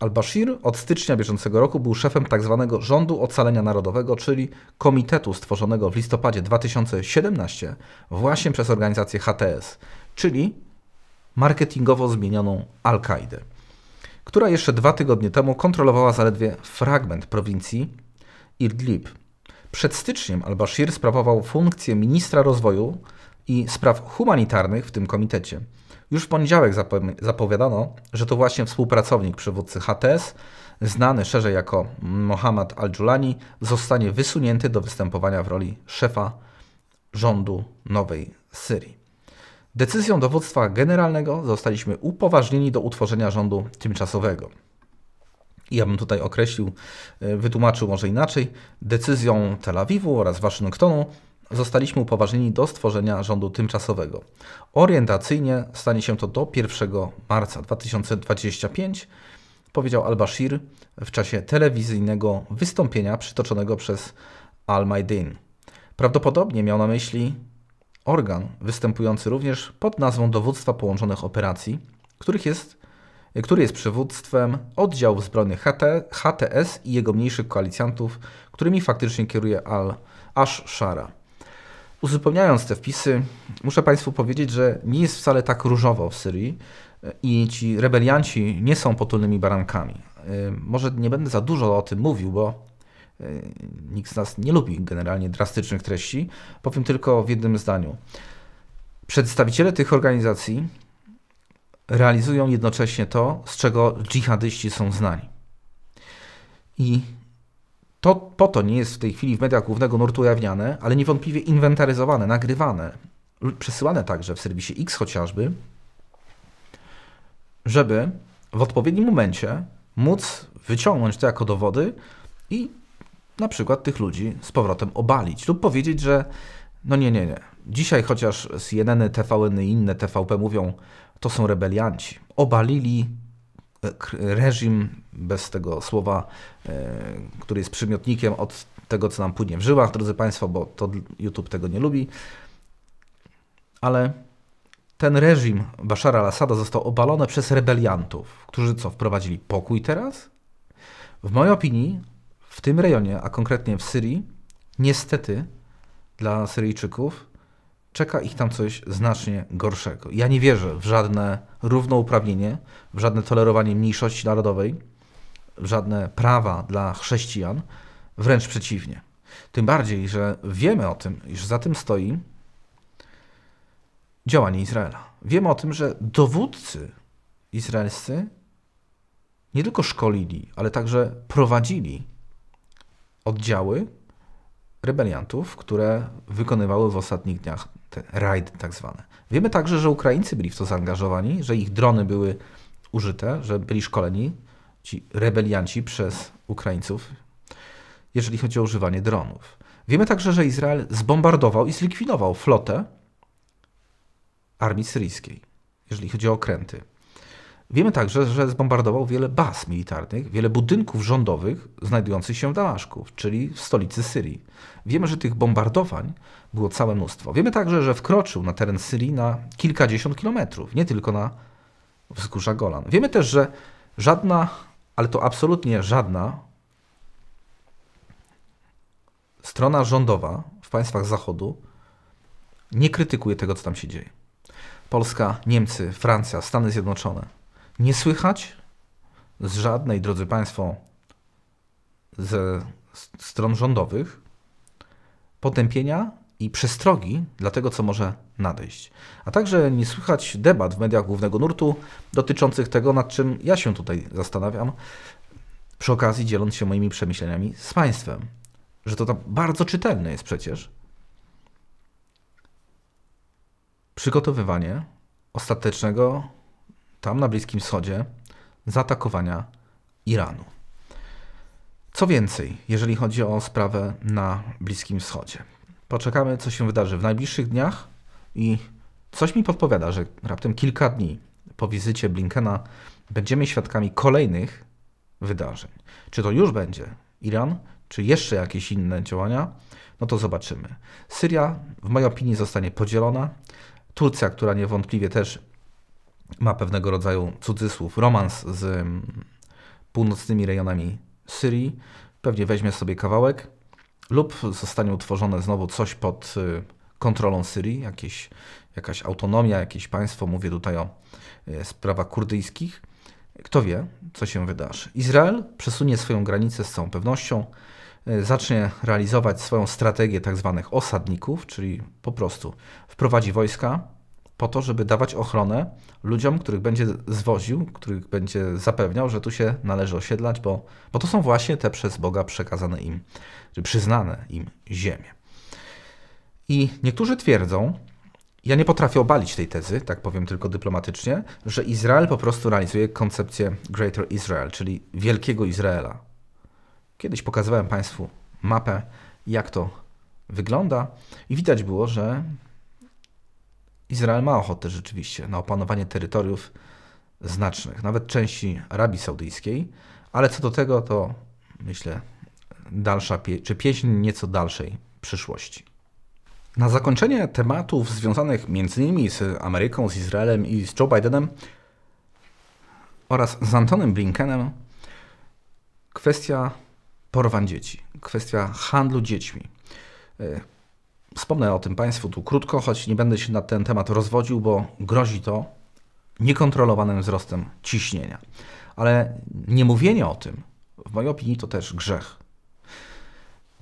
Al-Bashir od stycznia bieżącego roku był szefem tzw. Tak rządu Ocalenia Narodowego, czyli komitetu stworzonego w listopadzie 2017 właśnie przez organizację HTS, czyli marketingowo zmienioną Al-Kaidę, która jeszcze dwa tygodnie temu kontrolowała zaledwie fragment prowincji Idlib. Przed styczniem al-Bashir sprawował funkcję ministra rozwoju i Spraw Humanitarnych w tym komitecie. Już w poniedziałek zapowiadano, że to właśnie współpracownik przywódcy HTS, znany szerzej jako Mohammad al julani zostanie wysunięty do występowania w roli szefa rządu Nowej Syrii. Decyzją dowództwa generalnego zostaliśmy upoważnieni do utworzenia rządu tymczasowego. Ja bym tutaj określił, e, wytłumaczył może inaczej, decyzją Tel Awiwu oraz Waszyngtonu zostaliśmy upoważnieni do stworzenia rządu tymczasowego. Orientacyjnie stanie się to do 1 marca 2025, powiedział al-Bashir w czasie telewizyjnego wystąpienia przytoczonego przez Al-Maidin. Prawdopodobnie miał na myśli organ występujący również pod nazwą Dowództwa Połączonych Operacji, których jest, który jest przywództwem oddziałów zbrojnych HT, HTS i jego mniejszych koalicjantów, którymi faktycznie kieruje Al-Ash-Shara. Uzupełniając te wpisy, muszę Państwu powiedzieć, że nie jest wcale tak różowo w Syrii e, i ci rebelianci nie są potulnymi barankami. E, może nie będę za dużo o tym mówił, bo e, nikt z nas nie lubi generalnie drastycznych treści. Powiem tylko w jednym zdaniu. Przedstawiciele tych organizacji realizują jednocześnie to, z czego dżihadyści są znani. I to po to nie jest w tej chwili w mediach głównego nurtu ujawniane, ale niewątpliwie inwentaryzowane, nagrywane, przesyłane także w serwisie X chociażby, żeby w odpowiednim momencie móc wyciągnąć to jako dowody i na przykład tych ludzi z powrotem obalić lub powiedzieć, że no nie, nie, nie. Dzisiaj chociaż CNN, TVN i inne TVP mówią, to są rebelianci. Obalili reżim, bez tego słowa, e, który jest przymiotnikiem od tego, co nam płynie w żyłach, drodzy Państwo, bo to YouTube tego nie lubi. Ale ten reżim Bashara al-Assada został obalony przez rebeliantów, którzy co, wprowadzili pokój teraz? W mojej opinii, w tym rejonie, a konkretnie w Syrii, niestety dla Syryjczyków, czeka ich tam coś znacznie gorszego. Ja nie wierzę w żadne równouprawnienie, w żadne tolerowanie mniejszości narodowej, w żadne prawa dla chrześcijan, wręcz przeciwnie. Tym bardziej, że wiemy o tym, iż za tym stoi działanie Izraela. Wiemy o tym, że dowódcy izraelscy nie tylko szkolili, ale także prowadzili oddziały rebeliantów, które wykonywały w ostatnich dniach te rajdy tak zwane. Wiemy także, że Ukraińcy byli w to zaangażowani, że ich drony były użyte, że byli szkoleni ci rebelianci przez Ukraińców, jeżeli chodzi o używanie dronów. Wiemy także, że Izrael zbombardował i zlikwidował flotę armii syryjskiej, jeżeli chodzi o okręty. Wiemy także, że zbombardował wiele baz militarnych, wiele budynków rządowych znajdujących się w Damaszku, czyli w stolicy Syrii. Wiemy, że tych bombardowań było całe mnóstwo. Wiemy także, że wkroczył na teren Syrii na kilkadziesiąt kilometrów, nie tylko na wzgórza Golan. Wiemy też, że żadna, ale to absolutnie żadna strona rządowa w państwach Zachodu nie krytykuje tego, co tam się dzieje. Polska, Niemcy, Francja, Stany Zjednoczone nie słychać z żadnej, drodzy Państwo, ze stron rządowych potępienia i przestrogi dla tego, co może nadejść. A także nie słychać debat w mediach głównego nurtu dotyczących tego, nad czym ja się tutaj zastanawiam, przy okazji dzieląc się moimi przemyśleniami z Państwem, że to tam bardzo czytelne jest przecież. Przygotowywanie ostatecznego tam na Bliskim Wschodzie zaatakowania Iranu. Co więcej, jeżeli chodzi o sprawę na Bliskim Wschodzie, poczekamy, co się wydarzy w najbliższych dniach i coś mi podpowiada, że raptem kilka dni po wizycie Blinkena będziemy świadkami kolejnych wydarzeń. Czy to już będzie Iran, czy jeszcze jakieś inne działania, no to zobaczymy. Syria, w mojej opinii, zostanie podzielona. Turcja, która niewątpliwie też ma pewnego rodzaju cudzysłów, romans z mm, północnymi rejonami Syrii, pewnie weźmie sobie kawałek lub zostanie utworzone znowu coś pod y, kontrolą Syrii, jakieś, jakaś autonomia, jakieś państwo, mówię tutaj o y, sprawach kurdyjskich. Kto wie, co się wydarzy. Izrael przesunie swoją granicę z całą pewnością, y, zacznie realizować swoją strategię tzw. Tak osadników, czyli po prostu wprowadzi wojska, po to, żeby dawać ochronę ludziom, których będzie zwoził, których będzie zapewniał, że tu się należy osiedlać, bo, bo to są właśnie te przez Boga przekazane im, czy przyznane im ziemie. I niektórzy twierdzą, ja nie potrafię obalić tej tezy, tak powiem tylko dyplomatycznie, że Izrael po prostu realizuje koncepcję Greater Israel, czyli Wielkiego Izraela. Kiedyś pokazywałem Państwu mapę, jak to wygląda, i widać było, że Izrael ma ochotę rzeczywiście na opanowanie terytoriów znacznych, nawet części Arabii Saudyjskiej, ale co do tego to myślę dalsza pie czy pieśń nieco dalszej przyszłości. Na zakończenie tematów związanych m.in. z Ameryką, z Izraelem i z Joe Bidenem oraz z Antonym Blinkenem kwestia porwań dzieci, kwestia handlu dziećmi. Wspomnę o tym Państwu tu krótko, choć nie będę się na ten temat rozwodził, bo grozi to niekontrolowanym wzrostem ciśnienia. Ale nie mówienie o tym, w mojej opinii, to też grzech.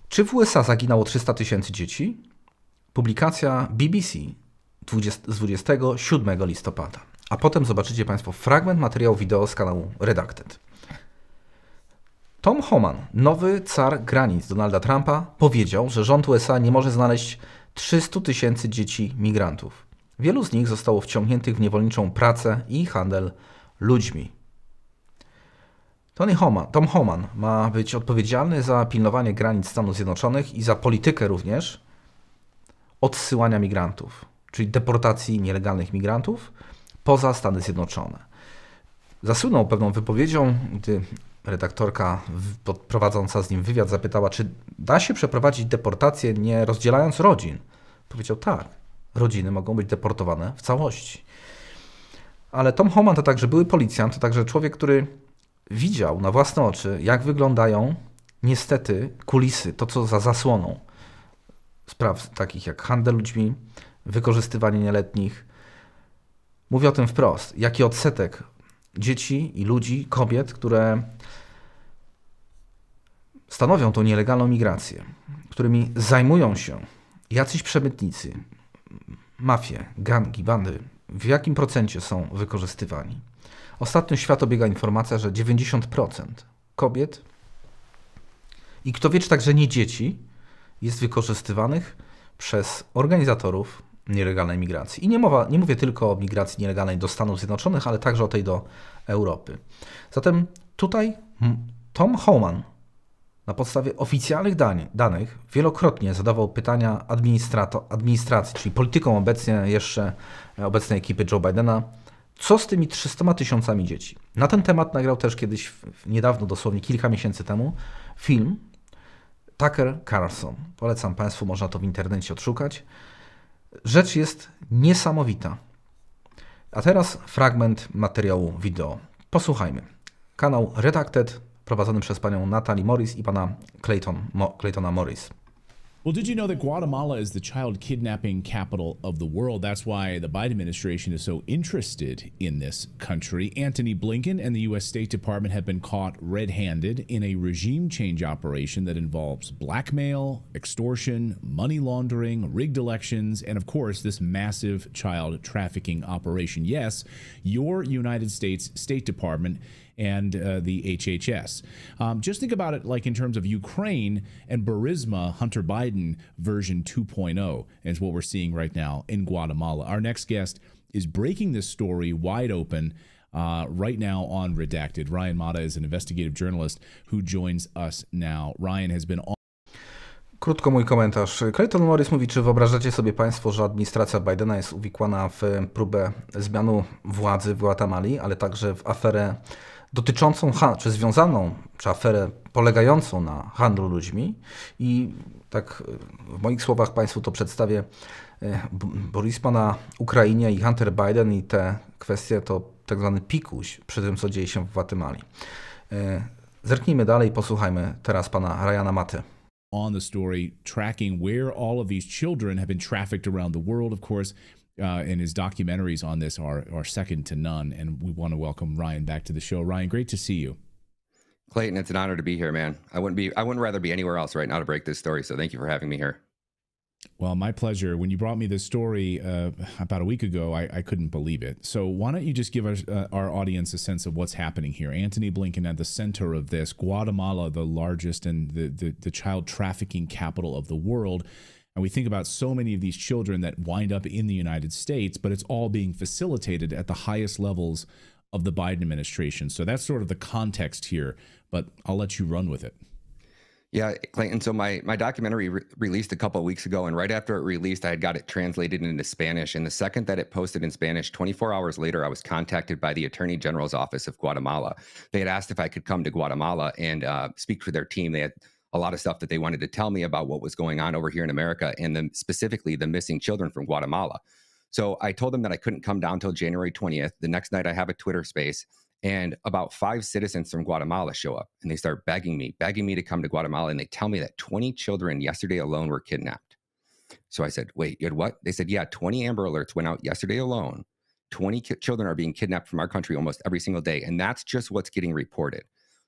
Czy w USA zaginęło 300 tysięcy dzieci? Publikacja BBC 20, z 27 listopada. A potem zobaczycie Państwo fragment materiału wideo z kanału Redacted. Tom Homan, nowy car granic Donalda Trumpa, powiedział, że rząd USA nie może znaleźć 300 tysięcy dzieci migrantów. Wielu z nich zostało wciągniętych w niewolniczą pracę i handel ludźmi. Tony Homan, Tom Homan ma być odpowiedzialny za pilnowanie granic Stanów Zjednoczonych i za politykę również odsyłania migrantów, czyli deportacji nielegalnych migrantów poza Stany Zjednoczone. Zasunął pewną wypowiedzią, gdy redaktorka prowadząca z nim wywiad zapytała, czy da się przeprowadzić deportację nie rozdzielając rodzin. Powiedział tak, rodziny mogą być deportowane w całości. Ale Tom Homan to także były policjant, to także człowiek, który widział na własne oczy, jak wyglądają niestety kulisy, to co za zasłoną spraw takich jak handel ludźmi, wykorzystywanie nieletnich. Mówię o tym wprost, jaki odsetek dzieci i ludzi, kobiet, które stanowią tą nielegalną migrację, którymi zajmują się jacyś przemytnicy, mafie, gangi, bandy, w jakim procencie są wykorzystywani? Ostatnio świat obiega informacja, że 90% kobiet i kto wie, czy także nie dzieci jest wykorzystywanych przez organizatorów nielegalnej migracji. I nie, mowa, nie mówię tylko o migracji nielegalnej do Stanów Zjednoczonych, ale także o tej do Europy. Zatem tutaj Tom Homan na podstawie oficjalnych danych wielokrotnie zadawał pytania administracji, czyli politykom obecnie jeszcze e, obecnej ekipy Joe Bidena, co z tymi 300 tysiącami dzieci. Na ten temat nagrał też kiedyś, niedawno, dosłownie kilka miesięcy temu, film Tucker Carlson. Polecam Państwu, można to w internecie odszukać. Rzecz jest niesamowita. A teraz fragment materiału wideo. Posłuchajmy. Kanał Redacted przez panią Natalie Morris i pana Clayton, Mo, Claytona Morris. Well, did you know that Guatemala is the child kidnapping capital of the world? That's why the Biden administration is so interested in this country. Anthony Blinken and the U.S. State Department have been caught red handed in a regime change operation that involves blackmail, extortion, money laundering, rigged elections, and of course, this massive child trafficking operation. Yes, your United States State Department and uh, the HHS. Um, just think about it like in terms of Ukraine and Burisma, Hunter Biden version 2.0 is what we're seeing right now in Guatemala. Our next guest is breaking this story wide open. Uh, right now on Redacted. Ryan Mata is an investigative journalist who joins us now. Ryan has been on. Krótko mój komentarz. Clayton Morris mówi, czy wyobrażacie sobie Państwo, że administracja Bidena jest uwikłana w próbę zmianu władzy w Guatemali, ale także w aferę dotyczącą, czy związaną, czy aferę polegającą na handlu ludźmi i tak e, w moich słowach Państwu to przedstawię. E, Borisma na Ukrainie i Hunter Biden i te kwestie to tak zwany pikuś przy tym, co dzieje się w Gwatymali. E, zerknijmy dalej, posłuchajmy teraz pana Ryana Maty. On the story, tracking where all of these children have been trafficked around the world, of course, uh, and his documentaries on this are are second to none. And we want to welcome Ryan back to the show. Ryan, great to see you. Clayton, it's an honor to be here, man. I wouldn't be I wouldn't rather be anywhere else right now to break this story. So thank you for having me here. Well, my pleasure. When you brought me this story uh, about a week ago, I, I, couldn't believe it. So, why don't you just give our uh, our audience a sense of what's happening here? Anthony Blinken at the center of this, Guatemala, the largest and the, the, the child trafficking capital of the world, and we think about so many of these children that wind up in the United States, but it's all being facilitated at the highest levels of the Biden administration. So that's sort of the context here, but I'll let you run with it. Yeah, Clayton. So my my documentary re- released a couple of weeks ago, and right after it released, I had got it translated into Spanish. And the second that it posted in Spanish, 24 hours later, I was contacted by the Attorney General's office of Guatemala. They had asked if I could come to Guatemala and uh, speak for their team. They had a lot of stuff that they wanted to tell me about what was going on over here in America and then specifically the missing children from Guatemala. So I told them that I couldn't come down till January 20th. The next night I have a Twitter space and about five citizens from Guatemala show up and they start begging me, begging me to come to Guatemala. And they tell me that 20 children yesterday alone were kidnapped. So I said, wait, you had what? They said, yeah, 20 Amber Alerts went out yesterday alone. 20 children are being kidnapped from our country almost every single day. And that's just what's getting reported.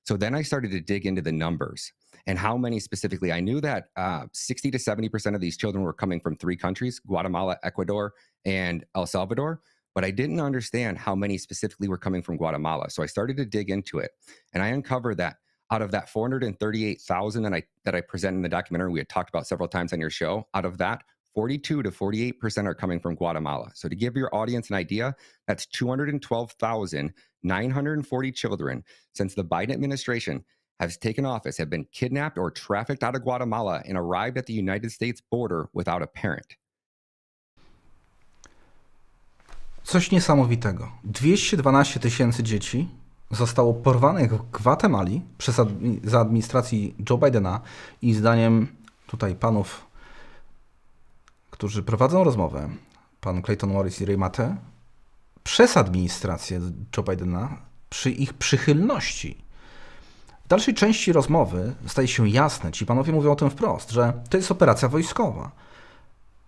So then I started to dig into the numbers and how many specifically. I knew that uh, 60 to 70% of these children were coming from three countries Guatemala, Ecuador, and El Salvador. But I didn't understand how many specifically were coming from Guatemala. So I started to dig into it and I uncovered that out of that 438,000 that I that I present in the documentary we had talked about several times on your show, out of that 42 to 48% are coming from Guatemala. So to give your audience an idea, that's 212,940 children since the Biden administration have taken office have been kidnapped or trafficked out of Guatemala and arrived at the United States border without a parent. Coś niesamowitego. 212 tysięcy dzieci zostało porwanych w Gwatemali przez admi za administracji Joe Bidena i zdaniem tutaj panów, którzy prowadzą rozmowę, pan Clayton Morris i Ray Mate, przez administrację Joe Bidena przy ich przychylności w dalszej części rozmowy staje się jasne, ci panowie mówią o tym wprost, że to jest operacja wojskowa.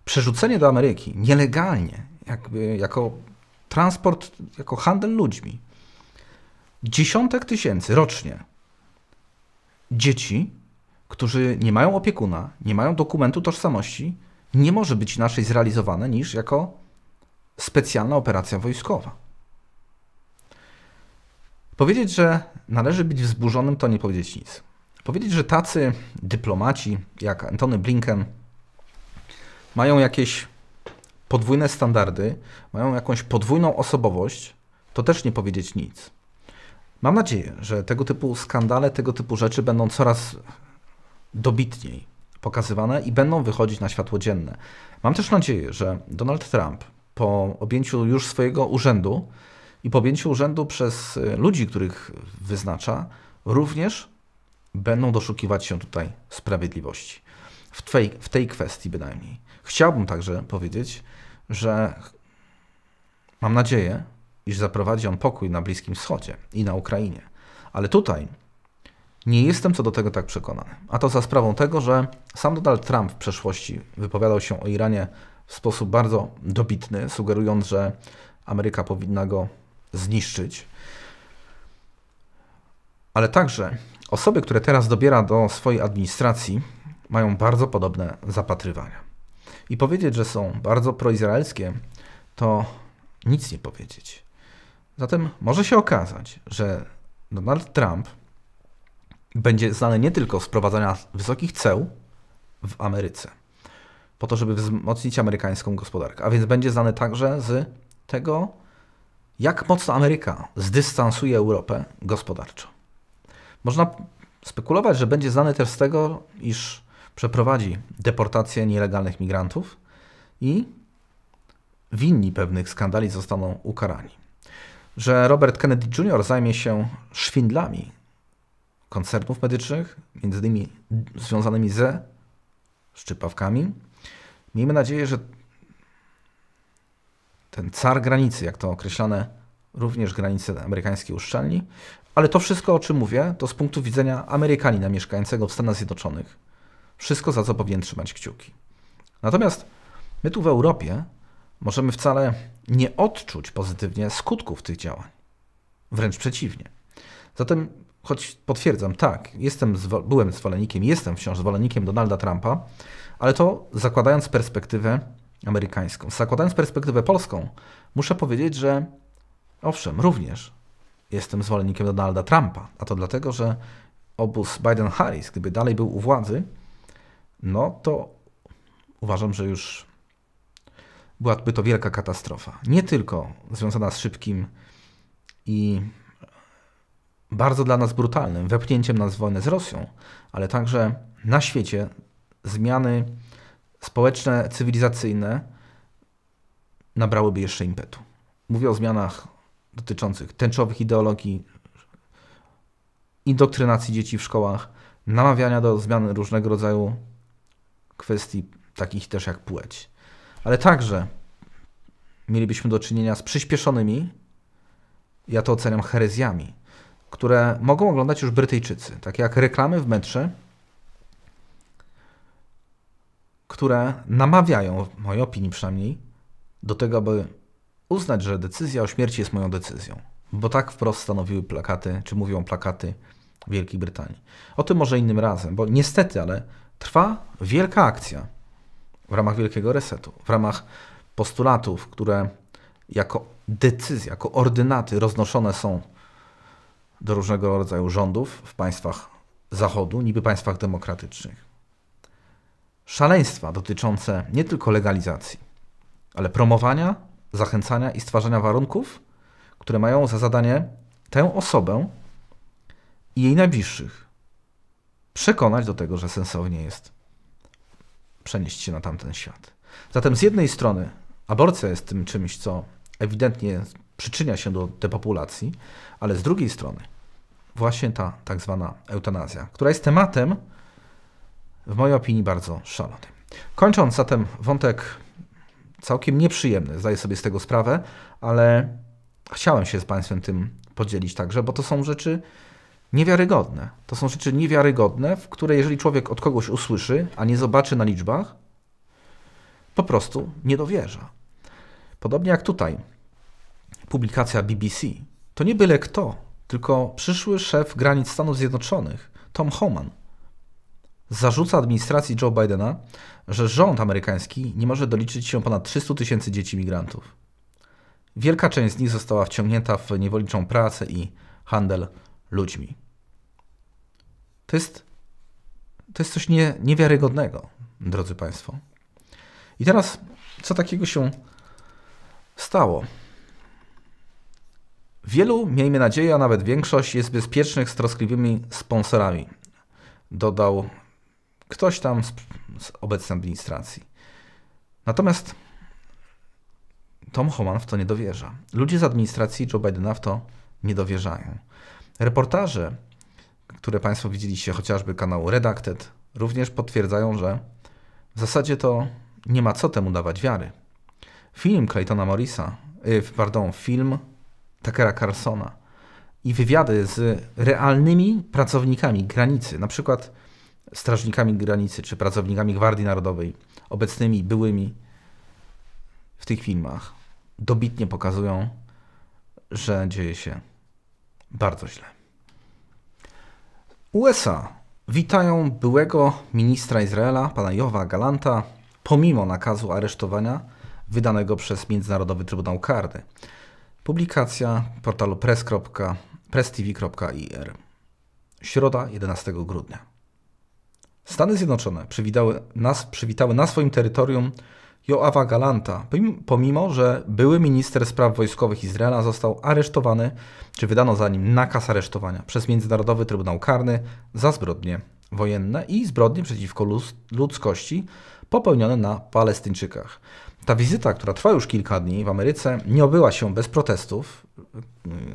Przerzucenie do Ameryki nielegalnie, jakby jako transport, jako handel ludźmi, dziesiątek tysięcy rocznie dzieci, którzy nie mają opiekuna, nie mają dokumentu tożsamości, nie może być inaczej zrealizowane niż jako specjalna operacja wojskowa. Powiedzieć, że należy być wzburzonym, to nie powiedzieć nic. Powiedzieć, że tacy dyplomaci jak Antony Blinken mają jakieś podwójne standardy, mają jakąś podwójną osobowość, to też nie powiedzieć nic. Mam nadzieję, że tego typu skandale, tego typu rzeczy będą coraz dobitniej pokazywane i będą wychodzić na światło dzienne. Mam też nadzieję, że Donald Trump po objęciu już swojego urzędu i po objęciu urzędu przez y, ludzi, których wyznacza, również będą doszukiwać się tutaj sprawiedliwości. W tej, w tej kwestii bynajmniej. Chciałbym także powiedzieć, że mam nadzieję, iż zaprowadzi on pokój na Bliskim Wschodzie i na Ukrainie. Ale tutaj nie jestem co do tego tak przekonany. A to za sprawą tego, że sam Donald Trump w przeszłości wypowiadał się o Iranie w sposób bardzo dobitny, sugerując, że Ameryka powinna go zniszczyć. Ale także osoby, które teraz dobiera do swojej administracji, mają bardzo podobne zapatrywania. I powiedzieć, że są bardzo proizraelskie, to nic nie powiedzieć. Zatem może się okazać, że Donald Trump będzie znany nie tylko z prowadzenia wysokich ceł w Ameryce, po to, żeby wzmocnić amerykańską gospodarkę, a więc będzie znany także z tego, jak mocno Ameryka zdystansuje Europę gospodarczo. Można spekulować, że będzie znany też z tego, iż przeprowadzi deportację nielegalnych migrantów i winni pewnych skandali zostaną ukarani. Że Robert Kennedy Jr. zajmie się szwindlami koncernów medycznych, między innymi związanymi ze szczypawkami. Miejmy nadzieję, że ten car granicy, jak to określane, również granice amerykańskiej uszczelni. Ale to wszystko, o czym mówię, to z punktu widzenia Amerykanina mieszkającego w Stanach Zjednoczonych. Wszystko, za co powinien trzymać kciuki. Natomiast my tu w Europie możemy wcale nie odczuć pozytywnie skutków tych działań. Wręcz przeciwnie. Zatem, choć potwierdzam, tak, jestem, byłem zwolennikiem, jestem wciąż zwolennikiem Donalda Trumpa, ale to zakładając perspektywę amerykańską. Zakładając perspektywę polską, muszę powiedzieć, że owszem, również jestem zwolennikiem Donalda Trumpa, a to dlatego, że obóz Biden-Harris, gdyby dalej był u władzy, no to uważam, że już byłaby to wielka katastrofa. Nie tylko związana z szybkim i bardzo dla nas brutalnym wepchnięciem nas w wojnę z Rosją, ale także na świecie zmiany społeczne, cywilizacyjne nabrałyby jeszcze impetu. Mówię o zmianach dotyczących tęczowych ideologii, indoktrynacji dzieci w szkołach, namawiania do zmian różnego rodzaju kwestii, takich też jak płeć. Ale także mielibyśmy do czynienia z przyspieszonymi, ja to oceniam herezjami, które mogą oglądać już Brytyjczycy, takie jak reklamy w metrze, które namawiają, w mojej opinii przynajmniej, do tego, aby uznać, że decyzja o śmierci jest moją decyzją. Bo tak wprost stanowiły plakaty, czy mówią plakaty Wielkiej Brytanii. O tym może innym razem, bo niestety, ale trwa wielka akcja w ramach Wielkiego Resetu, w ramach postulatów, które jako decyzje, jako ordynaty roznoszone są do różnego rodzaju rządów w państwach Zachodu, niby państwach demokratycznych szaleństwa dotyczące nie tylko legalizacji, ale promowania, zachęcania i stwarzania warunków, które mają za zadanie tę osobę i jej najbliższych przekonać do tego, że sensownie jest przenieść się na tamten świat. Zatem z jednej strony aborcja jest tym czymś, co ewidentnie przyczynia się do depopulacji, ale z drugiej strony właśnie ta tak zwana eutanazja, która jest tematem, w mojej opinii bardzo szalony. Kończąc zatem wątek całkiem nieprzyjemny, zdaję sobie z tego sprawę, ale chciałem się z Państwem tym podzielić także, bo to są rzeczy niewiarygodne. To są rzeczy niewiarygodne, w które jeżeli człowiek od kogoś usłyszy, a nie zobaczy na liczbach, po prostu nie dowierza. Podobnie jak tutaj, publikacja BBC. To nie byle kto, tylko przyszły szef granic Stanów Zjednoczonych, Tom Homan, zarzuca administracji Joe Bidena, że rząd amerykański nie może doliczyć się ponad 300 tysięcy dzieci migrantów. Wielka część z nich została wciągnięta w niewolniczą pracę i handel ludźmi. To jest, to jest coś nie, niewiarygodnego, drodzy Państwo. I teraz, co takiego się stało? Wielu, miejmy nadzieję, a nawet większość jest bezpiecznych z troskliwymi sponsorami, dodał ktoś tam z, z obecnej administracji. Natomiast Tom Homan w to nie dowierza. Ludzie z administracji Joe Bidena w to nie dowierzają. Reportaże, które Państwo widzieliście, chociażby kanału Redacted, również potwierdzają, że w zasadzie to nie ma co temu dawać wiary. Film Claytona Morrisa, y, pardon, film Takera Carsona i wywiady z realnymi pracownikami granicy, na przykład strażnikami granicy czy pracownikami Gwardii Narodowej, obecnymi, byłymi w tych filmach, dobitnie pokazują, że dzieje się bardzo źle. USA witają byłego ministra Izraela, pana Jowa Galanta, pomimo nakazu aresztowania wydanego przez Międzynarodowy Trybunał Karny. Publikacja portalu press.press.tv.ir. Środa 11 grudnia. Stany Zjednoczone przywitały, nas, przywitały na swoim terytorium Joawa Galanta, pomimo że były minister spraw wojskowych Izraela został aresztowany, czy wydano za nim nakaz aresztowania przez Międzynarodowy Trybunał Karny za zbrodnie wojenne i zbrodnie przeciwko ludzkości popełnione na Palestyńczykach. Ta wizyta, która trwa już kilka dni w Ameryce, nie obyła się bez protestów.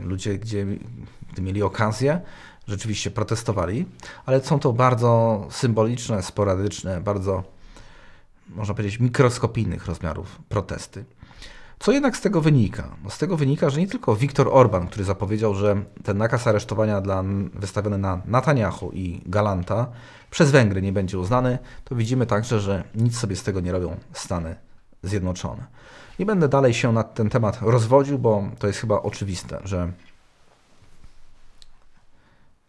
Ludzie, gdzie mieli okazję, rzeczywiście protestowali, ale są to bardzo symboliczne, sporadyczne, bardzo, można powiedzieć, mikroskopijnych rozmiarów protesty. Co jednak z tego wynika? No z tego wynika, że nie tylko Viktor Orban, który zapowiedział, że ten nakaz aresztowania dla, wystawiony na Netanyahu i Galanta przez Węgry nie będzie uznany, to widzimy także, że nic sobie z tego nie robią Stany Zjednoczone. Nie będę dalej się nad ten temat rozwodził, bo to jest chyba oczywiste, że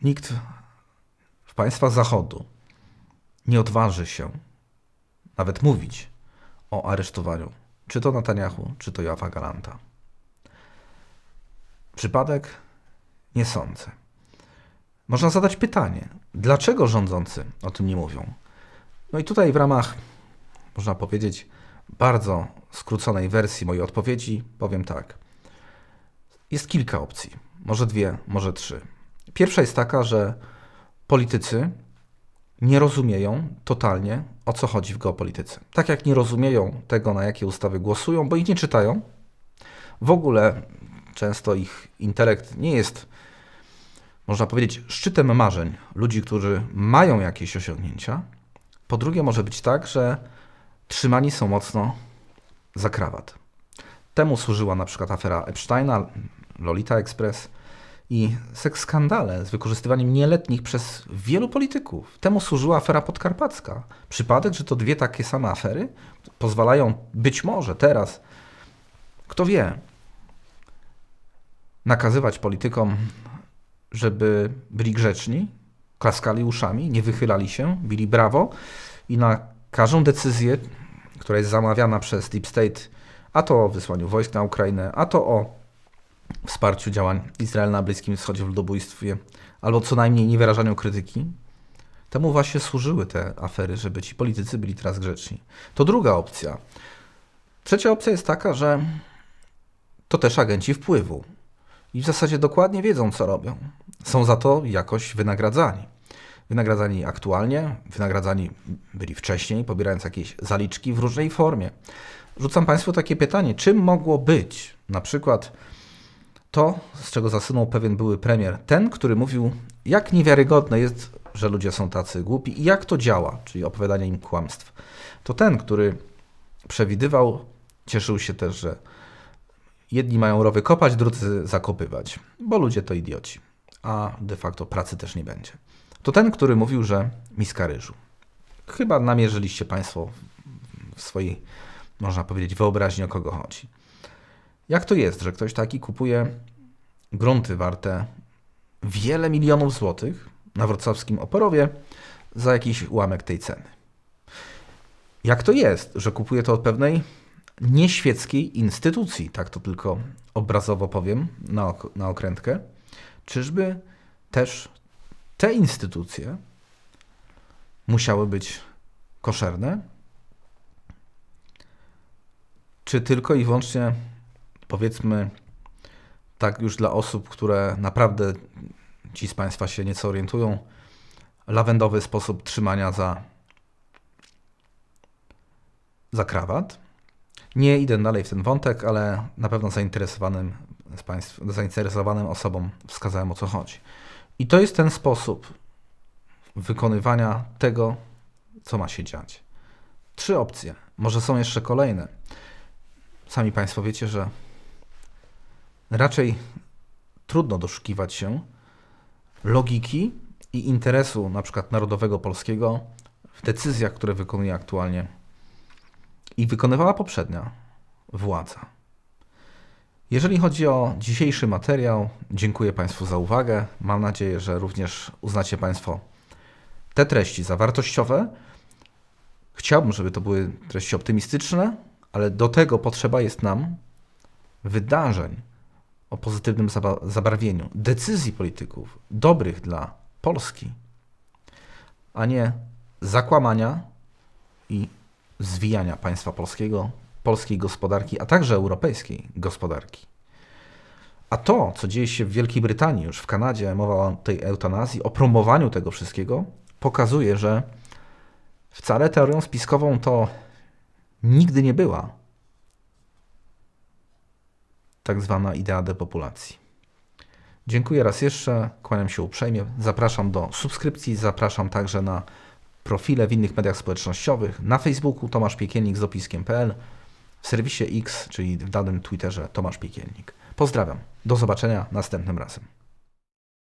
Nikt w państwach Zachodu nie odważy się nawet mówić o aresztowaniu czy to Netanyahu, czy to Jafa Galanta. Przypadek nie sądzę. Można zadać pytanie, dlaczego rządzący o tym nie mówią? No i tutaj w ramach, można powiedzieć, bardzo skróconej wersji mojej odpowiedzi powiem tak. Jest kilka opcji, może dwie, może trzy. Pierwsza jest taka, że politycy nie rozumieją totalnie, o co chodzi w geopolityce. Tak jak nie rozumieją tego, na jakie ustawy głosują, bo ich nie czytają. W ogóle często ich intelekt nie jest, można powiedzieć, szczytem marzeń ludzi, którzy mają jakieś osiągnięcia. Po drugie, może być tak, że trzymani są mocno za krawat. Temu służyła na przykład afera Epsteina, Lolita Express, i seks skandale z wykorzystywaniem nieletnich przez wielu polityków. Temu służyła afera podkarpacka. Przypadek, że to dwie takie same afery pozwalają być może teraz, kto wie, nakazywać politykom, żeby byli grzeczni, klaskali uszami, nie wychylali się, bili brawo i na każdą decyzję, która jest zamawiana przez Deep State, a to o wysłaniu wojsk na Ukrainę, a to o wsparciu działań Izraela na Bliskim Wschodzie w ludobójstwie, albo co najmniej nie wyrażaniu krytyki, temu właśnie służyły te afery, żeby ci politycy byli teraz grzeczni. To druga opcja. Trzecia opcja jest taka, że to też agenci wpływu. I w zasadzie dokładnie wiedzą, co robią. Są za to jakoś wynagradzani. Wynagradzani aktualnie, wynagradzani byli wcześniej, pobierając jakieś zaliczki w różnej formie. Rzucam Państwu takie pytanie, czym mogło być na przykład to, z czego zasunął pewien były premier, ten, który mówił, jak niewiarygodne jest, że ludzie są tacy głupi i jak to działa, czyli opowiadanie im kłamstw. To ten, który przewidywał, cieszył się też, że jedni mają rowy kopać, drudzy zakopywać, bo ludzie to idioci, a de facto pracy też nie będzie. To ten, który mówił, że miska ryżu. Chyba namierzyliście Państwo w swojej, można powiedzieć, wyobraźni, o kogo chodzi. Jak to jest, że ktoś taki kupuje grunty warte wiele milionów złotych na wrocławskim Oporowie za jakiś ułamek tej ceny? Jak to jest, że kupuje to od pewnej nieświeckiej instytucji, tak to tylko obrazowo powiem na, ok na okrętkę? Czyżby też te instytucje musiały być koszerne? Czy tylko i wyłącznie powiedzmy tak już dla osób, które naprawdę ci z Państwa się nieco orientują, lawendowy sposób trzymania za, za krawat. Nie idę dalej w ten wątek, ale na pewno zainteresowanym z Państw, zainteresowanym osobom wskazałem o co chodzi. I to jest ten sposób wykonywania tego, co ma się dziać. Trzy opcje. Może są jeszcze kolejne. Sami Państwo wiecie, że raczej trudno doszukiwać się logiki i interesu na przykład narodowego polskiego w decyzjach, które wykonuje aktualnie i wykonywała poprzednia władza. Jeżeli chodzi o dzisiejszy materiał, dziękuję Państwu za uwagę. Mam nadzieję, że również uznacie Państwo te treści za wartościowe. Chciałbym, żeby to były treści optymistyczne, ale do tego potrzeba jest nam wydarzeń, o pozytywnym zabarwieniu decyzji polityków dobrych dla Polski, a nie zakłamania i zwijania państwa polskiego, polskiej gospodarki, a także europejskiej gospodarki. A to, co dzieje się w Wielkiej Brytanii, już w Kanadzie, mowa o tej eutanazji, o promowaniu tego wszystkiego, pokazuje, że wcale teorią spiskową to nigdy nie była tak zwana idea depopulacji. Dziękuję raz jeszcze, kłaniam się uprzejmie, zapraszam do subskrypcji, zapraszam także na profile w innych mediach społecznościowych, na Facebooku Tomasz Piekielnik z opiskiem.pl, w serwisie X, czyli w danym Twitterze Tomasz Piekielnik. Pozdrawiam, do zobaczenia następnym razem.